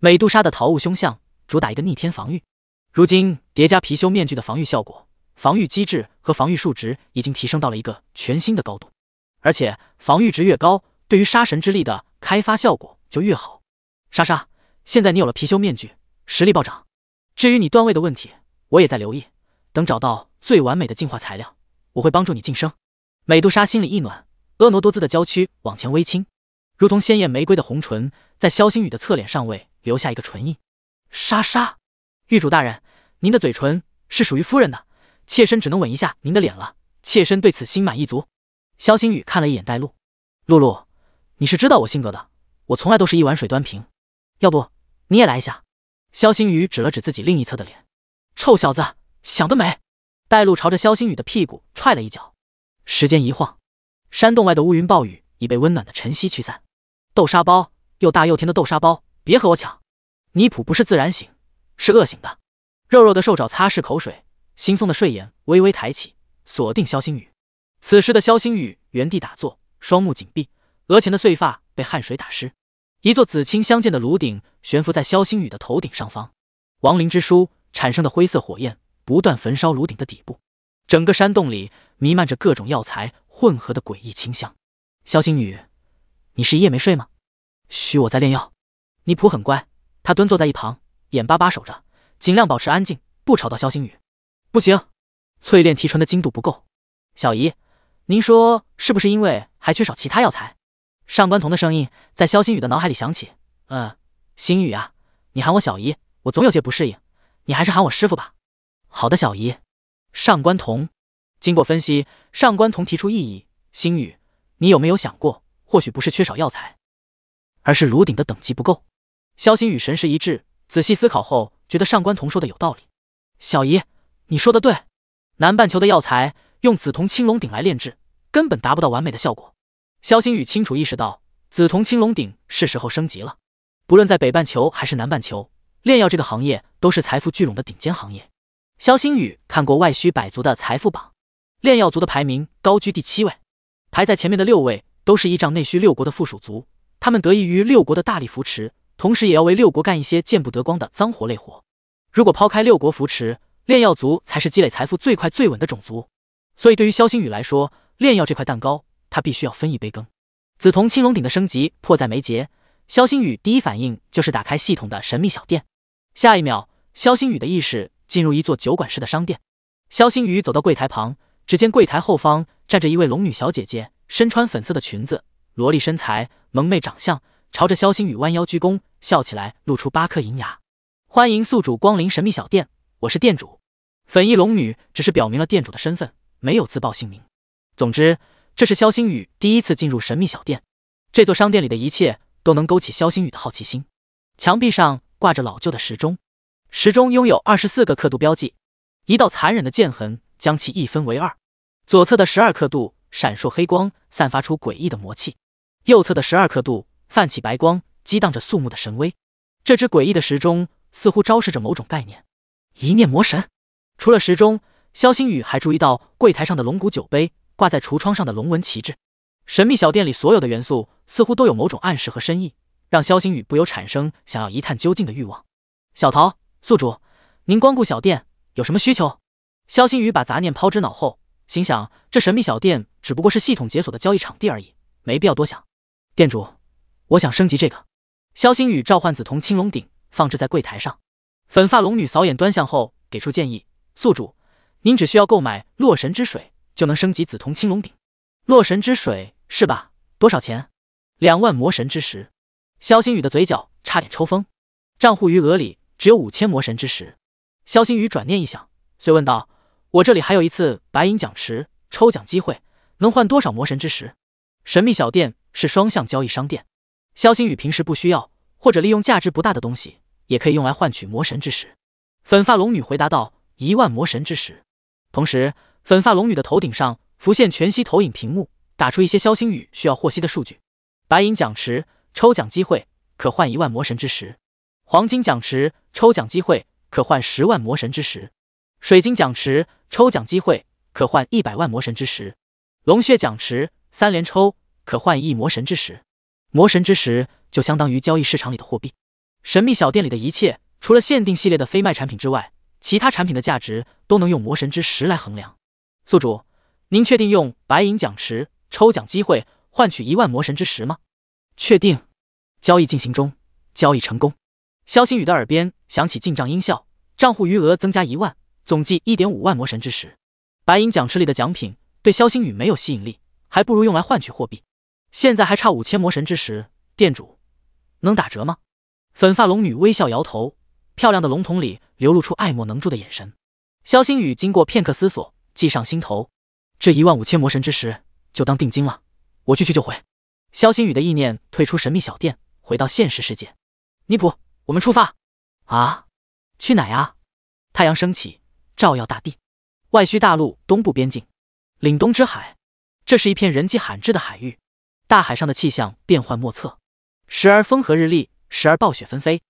美杜莎的桃雾凶相主打一个逆天防御，如今叠加貔貅面具的防御效果。防御机制和防御数值已经提升到了一个全新的高度，而且防御值越高，对于杀神之力的开发效果就越好。莎莎，现在你有了貔貅面具，实力暴涨。至于你段位的问题，我也在留意。等找到最完美的进化材料，我会帮助你晋升。美杜莎心里一暖，婀娜多姿的娇躯往前微倾，如同鲜艳玫瑰的红唇，在萧星宇的侧脸上位留下一个唇印。莎莎，玉主大人，您的嘴唇是属于夫人的。妾身只能吻一下您的脸了，妾身对此心满意足。肖星宇看了一眼带路，露露，你是知道我性格的，我从来都是一碗水端平。要不你也来一下？肖星宇指了指自己另一侧的脸。臭小子，想得美！带路朝着肖星宇的屁股踹了一脚。时间一晃，山洞外的乌云暴雨已被温暖的晨曦驱散。豆沙包，又大又甜的豆沙包，别和我抢。泥普不是自然醒，是饿醒的。肉肉的兽爪擦拭口水。惺忪的睡眼微微抬起，锁定萧星宇。此时的萧星宇原地打坐，双目紧闭，额前的碎发被汗水打湿。一座紫青相间的炉鼎悬浮在萧星宇的头顶上方，亡灵之书产生的灰色火焰不断焚烧炉鼎的底部。整个山洞里弥漫着各种药材混合的诡异清香。萧星宇，你是一夜没睡吗？嘘，我在炼药，尼普很乖，他蹲坐在一旁，眼巴巴守着，尽量保持安静，不吵到萧星宇。不行，淬炼提纯的精度不够。小姨，您说是不是因为还缺少其他药材？上官童的声音在萧星宇的脑海里响起。嗯，星宇啊，你喊我小姨，我总有些不适应，你还是喊我师傅吧。好的，小姨。上官童，经过分析，上官童提出异议。星宇，你有没有想过，或许不是缺少药材，而是炉鼎的等级不够？萧星宇神识一滞，仔细思考后，觉得上官童说的有道理。小姨。你说的对，南半球的药材用紫铜青龙鼎来炼制，根本达不到完美的效果。肖星宇清楚意识到，紫铜青龙鼎是时候升级了。不论在北半球还是南半球，炼药这个行业都是财富聚拢的顶尖行业。肖星宇看过外需百族的财富榜，炼药族的排名高居第七位，排在前面的六位都是依仗内需六国的附属族，他们得益于六国的大力扶持，同时也要为六国干一些见不得光的脏活累活。如果抛开六国扶持，炼药族才是积累财富最快最稳的种族，所以对于萧星宇来说，炼药这块蛋糕他必须要分一杯羹。紫铜青龙鼎的升级迫在眉睫，萧星宇第一反应就是打开系统的神秘小店。下一秒，萧星宇的意识进入一座酒馆式的商店。萧星宇走到柜台旁，只见柜台后方站着一位龙女小姐姐，身穿粉色的裙子，萝莉身材，萌妹长相，朝着萧星宇弯腰鞠躬，笑起来露出八颗银牙。欢迎宿主光临神秘小店。我是店主，粉衣龙女只是表明了店主的身份，没有自报姓名。总之，这是肖星宇第一次进入神秘小店。这座商店里的一切都能勾起肖星宇的好奇心。墙壁上挂着老旧的时钟，时钟拥有二十四个刻度标记，一道残忍的剑痕将其一分为二。左侧的十二刻度闪烁黑光，散发出诡异的魔气；右侧的十二刻度泛起白光，激荡着肃穆的神威。这只诡异的时钟似乎昭示着某种概念。一念魔神，除了时钟，肖星宇还注意到柜台上的龙骨酒杯，挂在橱窗上的龙纹旗帜。神秘小店里所有的元素似乎都有某种暗示和深意，让肖星宇不由产生想要一探究竟的欲望。小桃宿主，您光顾小店有什么需求？肖星宇把杂念抛之脑后，心想这神秘小店只不过是系统解锁的交易场地而已，没必要多想。店主，我想升级这个。肖星宇召唤紫铜青龙鼎，放置在柜台上。粉发龙女扫眼端详后，给出建议：“宿主，您只需要购买洛神之水，就能升级紫铜青龙鼎。洛神之水是吧？多少钱？两万魔神之石。”肖星宇的嘴角差点抽风，账户余额里只有五千魔神之石。肖星宇转念一想，遂问道：“我这里还有一次白银奖池抽奖机会，能换多少魔神之石？”神秘小店是双向交易商店。肖星宇平时不需要或者利用价值不大的东西。也可以用来换取魔神之石。粉发龙女回答道：“一万魔神之石。”同时，粉发龙女的头顶上浮现全息投影屏幕，打出一些消星宇需要获悉的数据：白银奖池抽奖机会可换一万魔神之石，黄金奖池抽奖机会可换十万魔神之石，水晶奖池抽奖机会可换一百万魔神之石，龙血奖池三连抽可换一亿魔神之石。魔神之石就相当于交易市场里的货币。神秘小店里的一切，除了限定系列的非卖产品之外，其他产品的价值都能用魔神之石来衡量。宿主，您确定用白银奖池抽奖机会换取一万魔神之石吗？确定。交易进行中，交易成功。肖星宇的耳边响起进账音效，账户余额增加一万，总计一点五万魔神之石。白银奖池里的奖品对肖星宇没有吸引力，还不如用来换取货币。现在还差五千魔神之石，店主，能打折吗？粉发龙女微笑摇头，漂亮的龙瞳里流露出爱莫能助的眼神。肖星宇经过片刻思索，计上心头，这一万五千魔神之石就当定金了，我去去就回。肖星宇的意念退出神秘小店，回到现实世界。尼普，我们出发！啊，去哪呀？太阳升起，照耀大地。外虚大陆东部边境，凛东之海，这是一片人迹罕至的海域。大海上的气象变幻莫测，时而风和日丽。时而暴雪纷飞，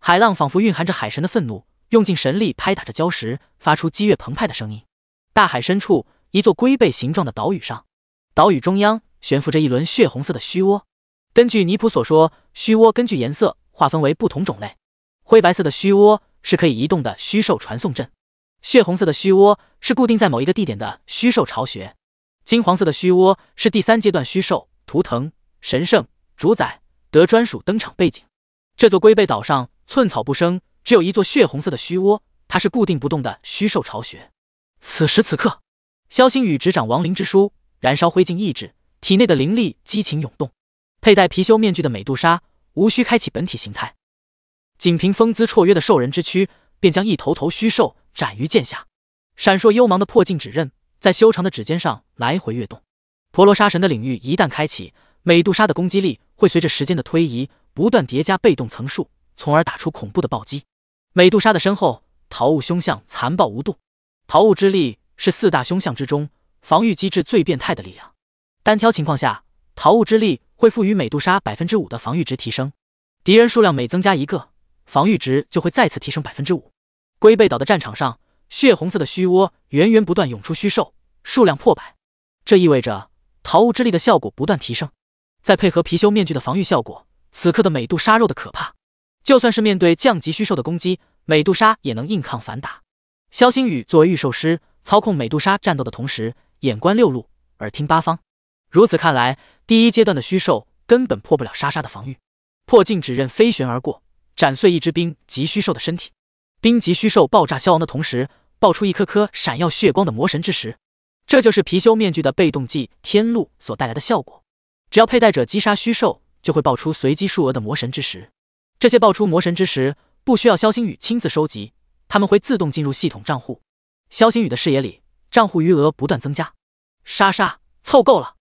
海浪仿佛蕴含着海神的愤怒，用尽神力拍打着礁石，发出激越澎湃的声音。大海深处，一座龟背形状的岛屿上，岛屿中央悬浮着一轮血红色的虚窝。根据尼普所说，虚窝根据颜色划分为不同种类：灰白色的虚窝是可以移动的虚兽传送阵；血红色的虚窝是固定在某一个地点的虚兽巢穴；金黄色的虚窝是第三阶段虚兽图腾神圣主宰的专属登场背景。这座龟背岛上寸草不生，只有一座血红色的虚窝，它是固定不动的虚兽巢穴。此时此刻，肖星宇执掌亡灵之书，燃烧灰烬意志，体内的灵力激情涌动。佩戴貔貅面具的美杜莎，无需开启本体形态，仅凭风姿绰约的兽人之躯，便将一头头虚兽斩于剑下。闪烁幽芒的破镜指刃，在修长的指尖上来回跃动。婆罗沙神的领域一旦开启，美杜莎的攻击力会随着时间的推移。不断叠加被动层数，从而打出恐怖的暴击。美杜莎的身后，桃雾凶相残暴无度。桃雾之力是四大凶相之中防御机制最变态的力量。单挑情况下，桃雾之力会赋予美杜莎百分之五的防御值提升。敌人数量每增加一个，防御值就会再次提升百分之五。龟背岛的战场上，血红色的虚窝源源不断涌出虚兽，数量破百。这意味着桃雾之力的效果不断提升。再配合貔貅面具的防御效果。此刻的美杜莎肉的可怕，就算是面对降级虚兽的攻击，美杜莎也能硬抗反打。肖星宇作为御兽师，操控美杜莎战斗的同时，眼观六路，耳听八方。如此看来，第一阶段的虚兽根本破不了莎莎的防御。破镜指刃飞旋而过，斩碎一只冰级虚兽的身体。冰级虚兽爆炸消亡的同时，爆出一颗颗闪耀血光的魔神之石。这就是貔貅面具的被动技天禄所带来的效果。只要佩戴者击杀虚兽。就会爆出随机数额的魔神之石，这些爆出魔神之石不需要肖星宇亲自收集，他们会自动进入系统账户。肖星宇的视野里，账户余额不断增加。莎莎，凑够了！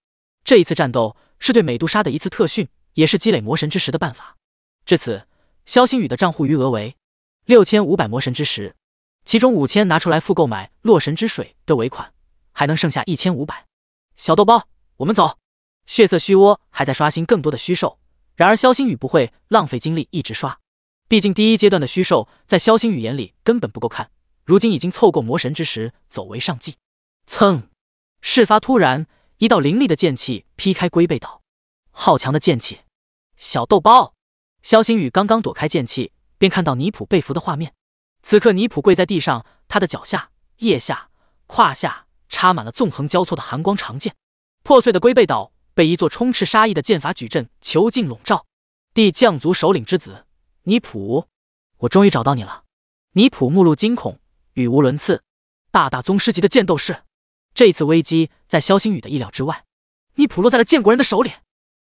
这一次战斗是对美杜莎的一次特训，也是积累魔神之石的办法。至此，肖星宇的账户余额为六千五百魔神之石，其中五千拿出来付购买洛神之水的尾款，还能剩下一千五百。小豆包，我们走。血色虚窝还在刷新更多的虚兽，然而萧星宇不会浪费精力一直刷，毕竟第一阶段的虚兽在萧星宇眼里根本不够看。如今已经凑够魔神之时，走为上计。噌！事发突然，一道凌厉的剑气劈开龟背岛，好强的剑气！小豆包，萧星宇刚刚躲开剑气，便看到尼普被俘的画面。此刻尼普跪在地上，他的脚下、腋下、胯下插满了纵横交错的寒光长剑，破碎的龟背岛。被一座充斥杀意的剑法矩阵囚禁笼罩，地将族首领之子尼普，我终于找到你了。尼普目露惊恐，语无伦次。大大宗师级的剑斗士，这一次危机在萧星宇的意料之外。尼普落在了建国人的手里。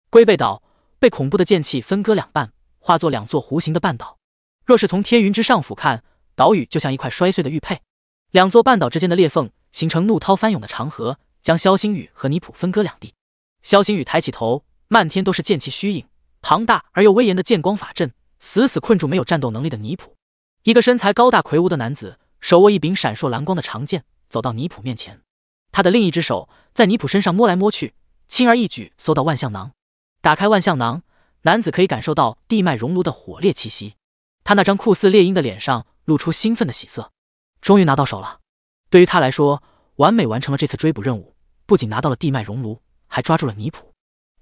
龟背岛被恐怖的剑气分割两半，化作两座弧形的半岛。若是从天云之上俯瞰，岛屿就像一块摔碎的玉佩。两座半岛之间的裂缝形成怒涛翻涌的长河，将萧星宇和尼普分割两地。萧星宇抬起头，漫天都是剑气虚影，庞大而又威严的剑光法阵死死困住没有战斗能力的尼普。一个身材高大魁梧的男子，手握一柄闪烁蓝光的长剑，走到尼普面前。他的另一只手在尼普身上摸来摸去，轻而易举搜到万象囊。打开万象囊，男子可以感受到地脉熔炉的火烈气息。他那张酷似猎鹰的脸上露出兴奋的喜色，终于拿到手了。对于他来说，完美完成了这次追捕任务，不仅拿到了地脉熔炉。还抓住了泥普，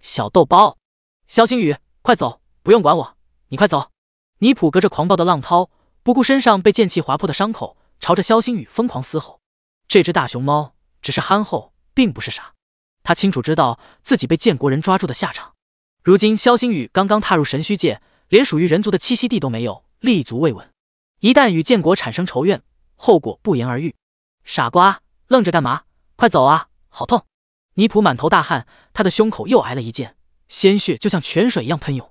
小豆包，肖星宇，快走，不用管我，你快走！泥普隔着狂暴的浪涛，不顾身上被剑气划破的伤口，朝着肖星宇疯狂嘶吼。这只大熊猫只是憨厚，并不是傻，他清楚知道自己被建国人抓住的下场。如今肖星宇刚刚踏入神虚界，连属于人族的栖息地都没有立足未稳，一旦与建国产生仇怨，后果不言而喻。傻瓜，愣着干嘛？快走啊！好痛！尼普满头大汗，他的胸口又挨了一剑，鲜血就像泉水一样喷涌。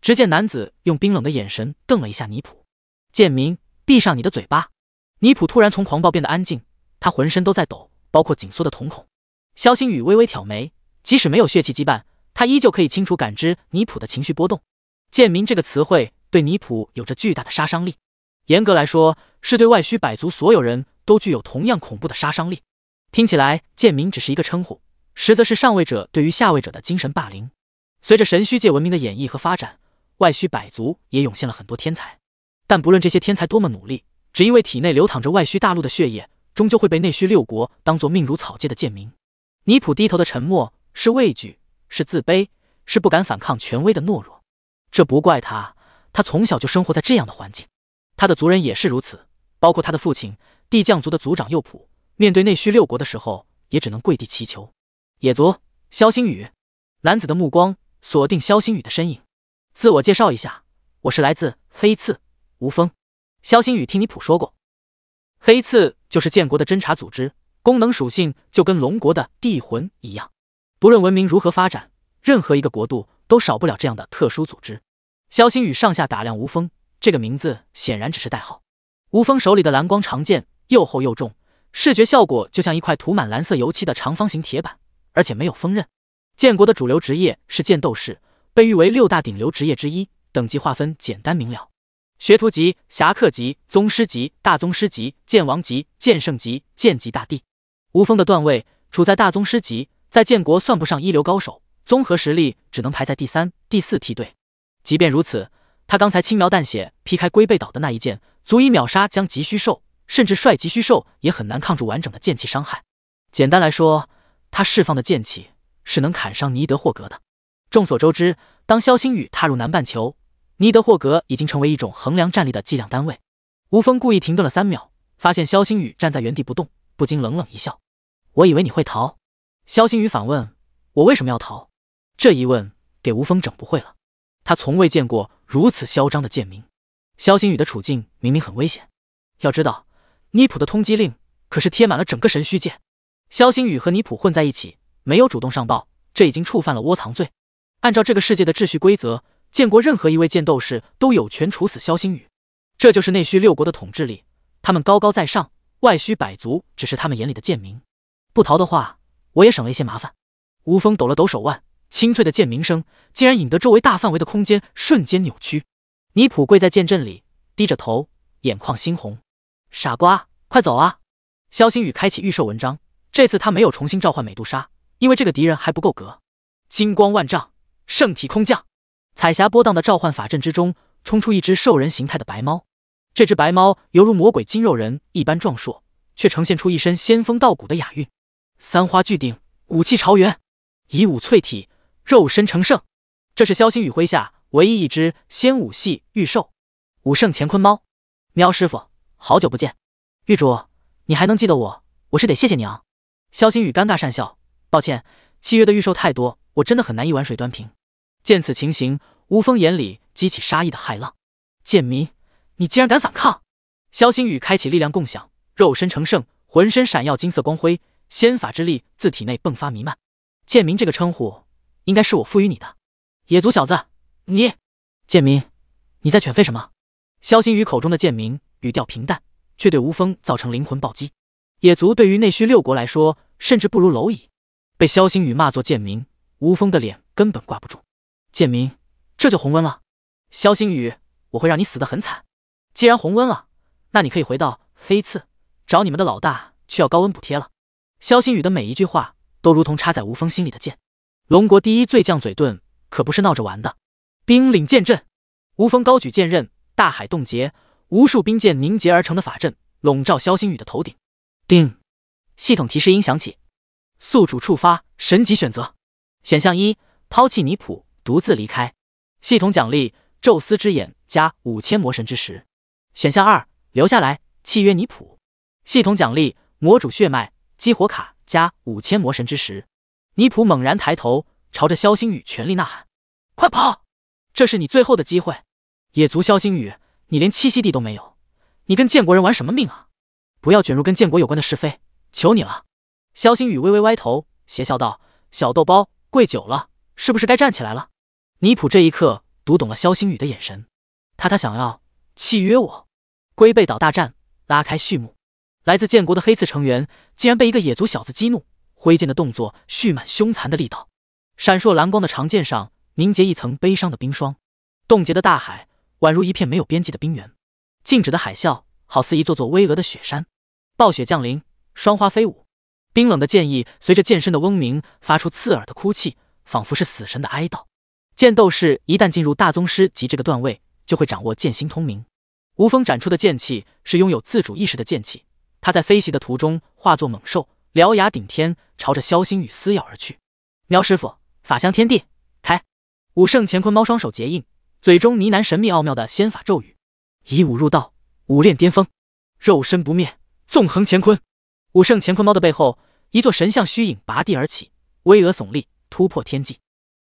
只见男子用冰冷的眼神瞪了一下尼普，贱民，闭上你的嘴巴！尼普突然从狂暴变得安静，他浑身都在抖，包括紧缩的瞳孔。肖星宇微微挑眉，即使没有血气羁绊，他依旧可以清楚感知尼普的情绪波动。贱民这个词汇对尼普有着巨大的杀伤力，严格来说，是对外需百族所有人都具有同样恐怖的杀伤力。听起来，贱民只是一个称呼。实则是上位者对于下位者的精神霸凌。随着神虚界文明的演绎和发展，外虚百族也涌现了很多天才。但不论这些天才多么努力，只因为体内流淌着外虚大陆的血液，终究会被内虚六国当做命如草芥的贱民。尼普低头的沉默是畏惧，是自卑，是不敢反抗权威的懦弱。这不怪他，他从小就生活在这样的环境，他的族人也是如此，包括他的父亲地将族的族长右普，面对内虚六国的时候，也只能跪地祈求。野足肖星宇，男子的目光锁定肖星宇的身影。自我介绍一下，我是来自黑刺吴峰。肖星宇听你普说过，黑刺就是建国的侦察组织，功能属性就跟龙国的地魂一样。不论文明如何发展，任何一个国度都少不了这样的特殊组织。肖星宇上下打量吴峰，这个名字显然只是代号。吴峰手里的蓝光长剑又厚又重，视觉效果就像一块涂满蓝色油漆的长方形铁板。而且没有锋刃，建国的主流职业是剑斗士，被誉为六大顶流职业之一。等级划分简单明了：学徒级、侠客级、宗师级、大宗师级、剑王级、剑圣级、剑级大帝。无风的段位处在大宗师级，在建国算不上一流高手，综合实力只能排在第三、第四梯队。即便如此，他刚才轻描淡写劈开龟背岛的那一剑，足以秒杀将极虚兽，甚至帅极虚兽也很难抗住完整的剑气伤害。简单来说。他释放的剑气是能砍伤尼德霍格的。众所周知，当萧星宇踏入南半球，尼德霍格已经成为一种衡量战力的计量单位。吴峰故意停顿了三秒，发现萧星宇站在原地不动，不禁冷冷一笑：“我以为你会逃。”萧星宇反问：“我为什么要逃？”这一问给吴峰整不会了。他从未见过如此嚣张的剑民。萧星宇的处境明明很危险，要知道，尼普的通缉令可是贴满了整个神虚界。肖星宇和尼普混在一起，没有主动上报，这已经触犯了窝藏罪。按照这个世界的秩序规则，建国任何一位剑斗士都有权处死肖星宇。这就是内需六国的统治力，他们高高在上，外需百族只是他们眼里的贱民。不逃的话，我也省了一些麻烦。吴峰抖了抖手腕，清脆的剑鸣声竟然引得周围大范围的空间瞬间扭曲。尼普跪在剑阵里，低着头，眼眶猩红。傻瓜，快走啊！肖星宇开启预售文章。这次他没有重新召唤美杜莎，因为这个敌人还不够格。金光万丈，圣体空降，彩霞波荡的召唤法阵之中，冲出一只兽人形态的白猫。这只白猫犹如魔鬼金肉人一般壮硕，却呈现出一身仙风道骨的雅韵。三花聚顶，武气朝元，以武淬体，肉身成圣。这是萧星宇麾下唯一一只仙武系御兽——武圣乾坤猫。喵师傅，好久不见，玉主，你还能记得我，我是得谢谢你啊。萧星宇尴尬讪笑，抱歉，契约的预售太多，我真的很难一碗水端平。见此情形，吴峰眼里激起杀意的骇浪。贱民，你竟然敢反抗！萧星宇开启力量共享，肉身成圣，浑身闪耀金色光辉，仙法之力自体内迸发弥漫。贱民这个称呼，应该是我赋予你的。野族小子，你，贱民，你在犬吠什么？萧星宇口中的贱民，语调平淡，却对吴峰造成灵魂暴击。野族对于内虚六国来说，甚至不如蝼蚁。被萧星宇骂作贱民，吴峰的脸根本挂不住。贱民，这就红温了？萧星宇，我会让你死得很惨！既然红温了，那你可以回到黑刺，找你们的老大去要高温补贴了。萧星宇的每一句话，都如同插在吴峰心里的剑。龙国第一最将嘴遁可不是闹着玩的。冰岭剑阵，吴峰高举剑刃，大海冻结，无数冰剑凝结而成的法阵，笼罩萧星宇的头顶。叮，系统提示音响起，宿主触发神级选择，选项一：抛弃尼普，独自离开。系统奖励：宙斯之眼加五千魔神之石。选项二：留下来，契约尼普。系统奖励：魔主血脉激活卡加五千魔神之石。尼普猛然抬头，朝着萧星宇全力呐喊：“快跑！这是你最后的机会！野族萧星宇，你连栖息地都没有，你跟建国人玩什么命啊？”不要卷入跟建国有关的是非，求你了。肖星宇微微歪头，邪笑道：“小豆包跪久了，是不是该站起来了？”尼普这一刻读懂了肖星宇的眼神，他他想要契约我。龟背岛大战拉开序幕，来自建国的黑刺成员竟然被一个野族小子激怒，挥剑的动作蓄满凶残的力道，闪烁蓝光的长剑上凝结一层悲伤的冰霜，冻结的大海宛如一片没有边际的冰原，静止的海啸好似一座座巍峨的雪山。暴雪降临，霜花飞舞，冰冷的剑意随着剑身的嗡鸣发出刺耳的哭泣，仿佛是死神的哀悼。剑斗士一旦进入大宗师级这个段位，就会掌握剑心通明。无风斩出的剑气是拥有自主意识的剑气，它在飞行的途中化作猛兽，獠牙顶天，朝着萧星宇撕咬而去。喵师傅，法相天地开！武圣乾坤猫双手结印，嘴中呢喃神秘奥妙的仙法咒语，以武入道，武炼巅峰，肉身不灭。纵横乾坤，武圣乾坤猫的背后，一座神像虚影拔地而起，巍峨耸立，突破天际。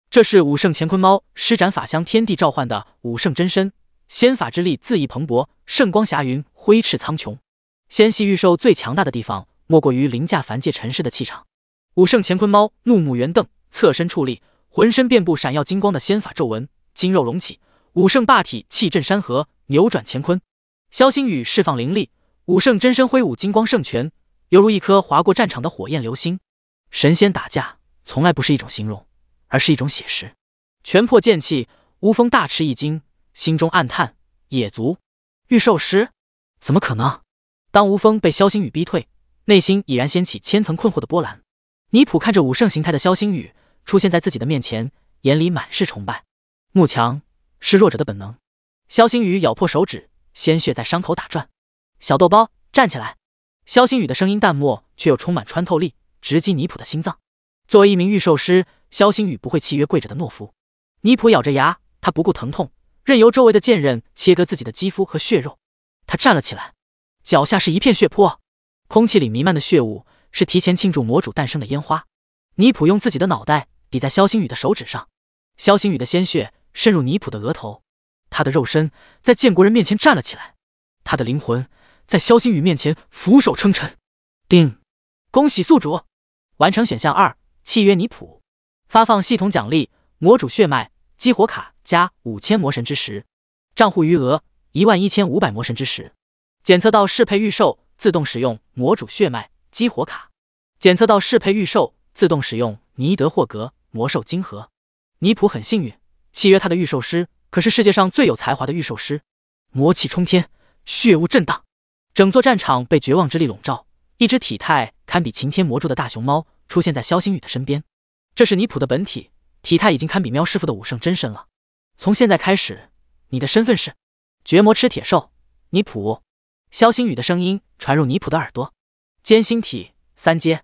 这是武圣乾坤猫施展法相天地召唤的武圣真身，仙法之力恣意蓬勃，圣光霞云挥斥苍穹。仙系御兽最强大的地方，莫过于凌驾凡界尘世的气场。武圣乾坤猫怒目圆瞪，侧身矗立，浑身遍布闪耀金光的仙法皱纹，筋肉隆起，武圣霸体气震山河，扭转乾坤。肖星宇释放灵力。武圣真身挥舞金光圣拳，犹如一颗划过战场的火焰流星。神仙打架，从来不是一种形容，而是一种写实。拳破剑气，吴风大吃一惊，心中暗叹：野族御兽师，怎么可能？当吴风被萧星宇逼退，内心已然掀起千层困惑的波澜。尼普看着武圣形态的萧星宇出现在自己的面前，眼里满是崇拜。慕强是弱者的本能。萧星宇咬破手指，鲜血在伤口打转。小豆包，站起来！肖星宇的声音淡漠，却又充满穿透力，直击尼普的心脏。作为一名御兽师，肖星宇不会契约跪着的懦夫。尼普咬着牙，他不顾疼痛，任由周围的剑刃切割自己的肌肤和血肉。他站了起来，脚下是一片血泊，空气里弥漫的血雾是提前庆祝魔主诞生的烟花。尼普用自己的脑袋抵在肖星宇的手指上，肖星宇的鲜血渗入尼普的额头，他的肉身在建国人面前站了起来，他的灵魂。在萧星宇面前俯首称臣。定，恭喜宿主完成选项二契约尼普，发放系统奖励魔主血脉激活卡加五千魔神之石，账户余额一万一千五百魔神之石。检测到适配预售，自动使用魔主血脉激活卡。检测到适配预售，自动使用尼德霍格魔兽晶核。尼普很幸运，契约他的预售师可是世界上最有才华的预售师。魔气冲天，血雾震荡。整座战场被绝望之力笼罩，一只体态堪比擎天魔柱的大熊猫出现在肖星宇的身边。这是尼普的本体，体态已经堪比喵师傅的武圣真身了。从现在开始，你的身份是绝魔吃铁兽尼普。肖星宇的声音传入尼普的耳朵，尖星体三阶，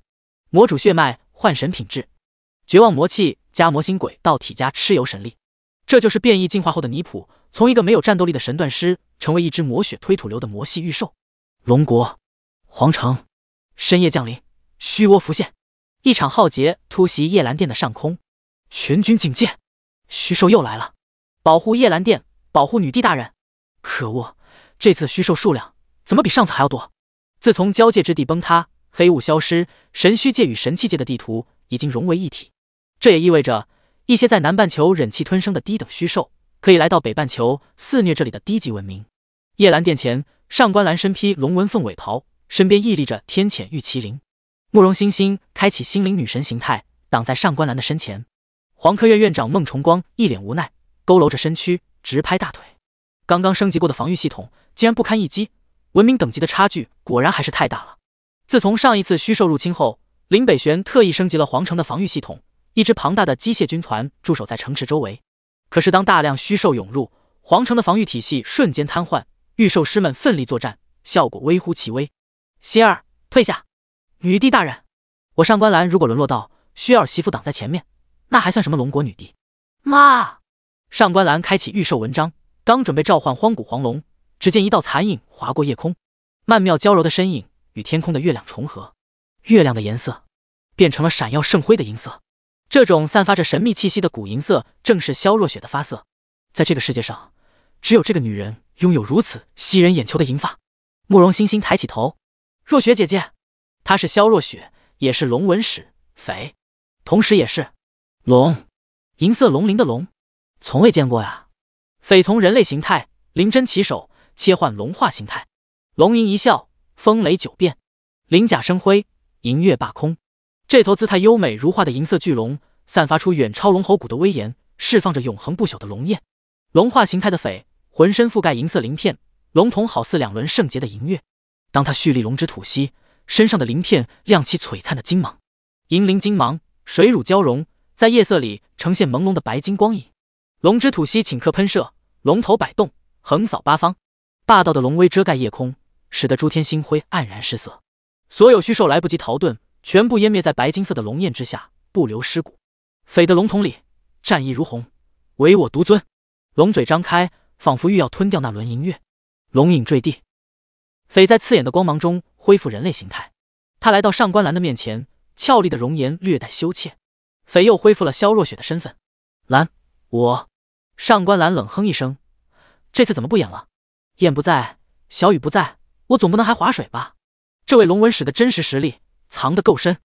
魔主血脉，幻神品质，绝望魔气加魔心鬼道体加蚩尤神力。这就是变异进化后的尼普，从一个没有战斗力的神断师，成为一只魔血推土流的魔系御兽。龙国皇城，深夜降临，虚窝浮现，一场浩劫突袭夜兰殿的上空，全军警戒，虚兽又来了，保护夜兰殿，保护女帝大人！可恶，这次虚兽数量怎么比上次还要多？自从交界之地崩塌，黑雾消失，神虚界与神器界的地图已经融为一体，这也意味着一些在南半球忍气吞声的低等虚兽，可以来到北半球肆虐这里的低级文明。夜兰殿前。上官岚身披龙纹凤尾袍，身边屹立着天谴玉麒麟。慕容欣欣开启心灵女神形态，挡在上官岚的身前。黄科院院长孟崇光一脸无奈，佝偻着身躯，直拍大腿。刚刚升级过的防御系统竟然不堪一击，文明等级的差距果然还是太大了。自从上一次虚兽入侵后，林北玄特意升级了皇城的防御系统，一支庞大的机械军团驻守在城池周围。可是当大量虚兽涌入，皇城的防御体系瞬间瘫痪。御兽师们奋力作战，效果微乎其微。仙儿，退下！女帝大人，我上官兰如果沦落到需要媳妇挡在前面，那还算什么龙国女帝？妈！上官兰开启御兽文章，刚准备召唤荒古黄龙，只见一道残影划过夜空，曼妙娇柔的身影与天空的月亮重合，月亮的颜色变成了闪耀圣辉的银色。这种散发着神秘气息的古银色，正是萧若雪的发色。在这个世界上，只有这个女人。拥有如此吸人眼球的银发，慕容欣欣抬起头。若雪姐姐，她是萧若雪，也是龙纹使匪，同时也是龙银色龙鳞的龙，从未见过呀！匪从人类形态灵针起手，切换龙化形态，龙吟一笑，风雷九变，鳞甲生辉，银月霸空。这头姿态优美如画的银色巨龙，散发出远超龙喉骨的威严，释放着永恒不朽的龙焰。龙化形态的匪。浑身覆盖银色鳞片，龙瞳好似两轮圣洁的银月。当他蓄力龙之吐息，身上的鳞片亮起璀璨的金芒，银鳞金芒水乳交融，在夜色里呈现朦胧的白金光影。龙之吐息顷刻喷射，龙头摆动，横扫八方，霸道的龙威遮盖夜空，使得诸天星辉黯然失色。所有虚兽来不及逃遁，全部湮灭在白金色的龙焰之下，不留尸骨。匪的龙瞳里，战意如虹，唯我独尊。龙嘴张开。仿佛欲要吞掉那轮银月，龙影坠地，匪在刺眼的光芒中恢复人类形态。他来到上官兰的面前，俏丽的容颜略带羞怯。匪又恢复了萧若雪的身份。兰，我上官兰冷哼一声：“这次怎么不演了？燕不在，小雨不在，我总不能还划水吧？”这位龙纹使的真实实力藏得够深。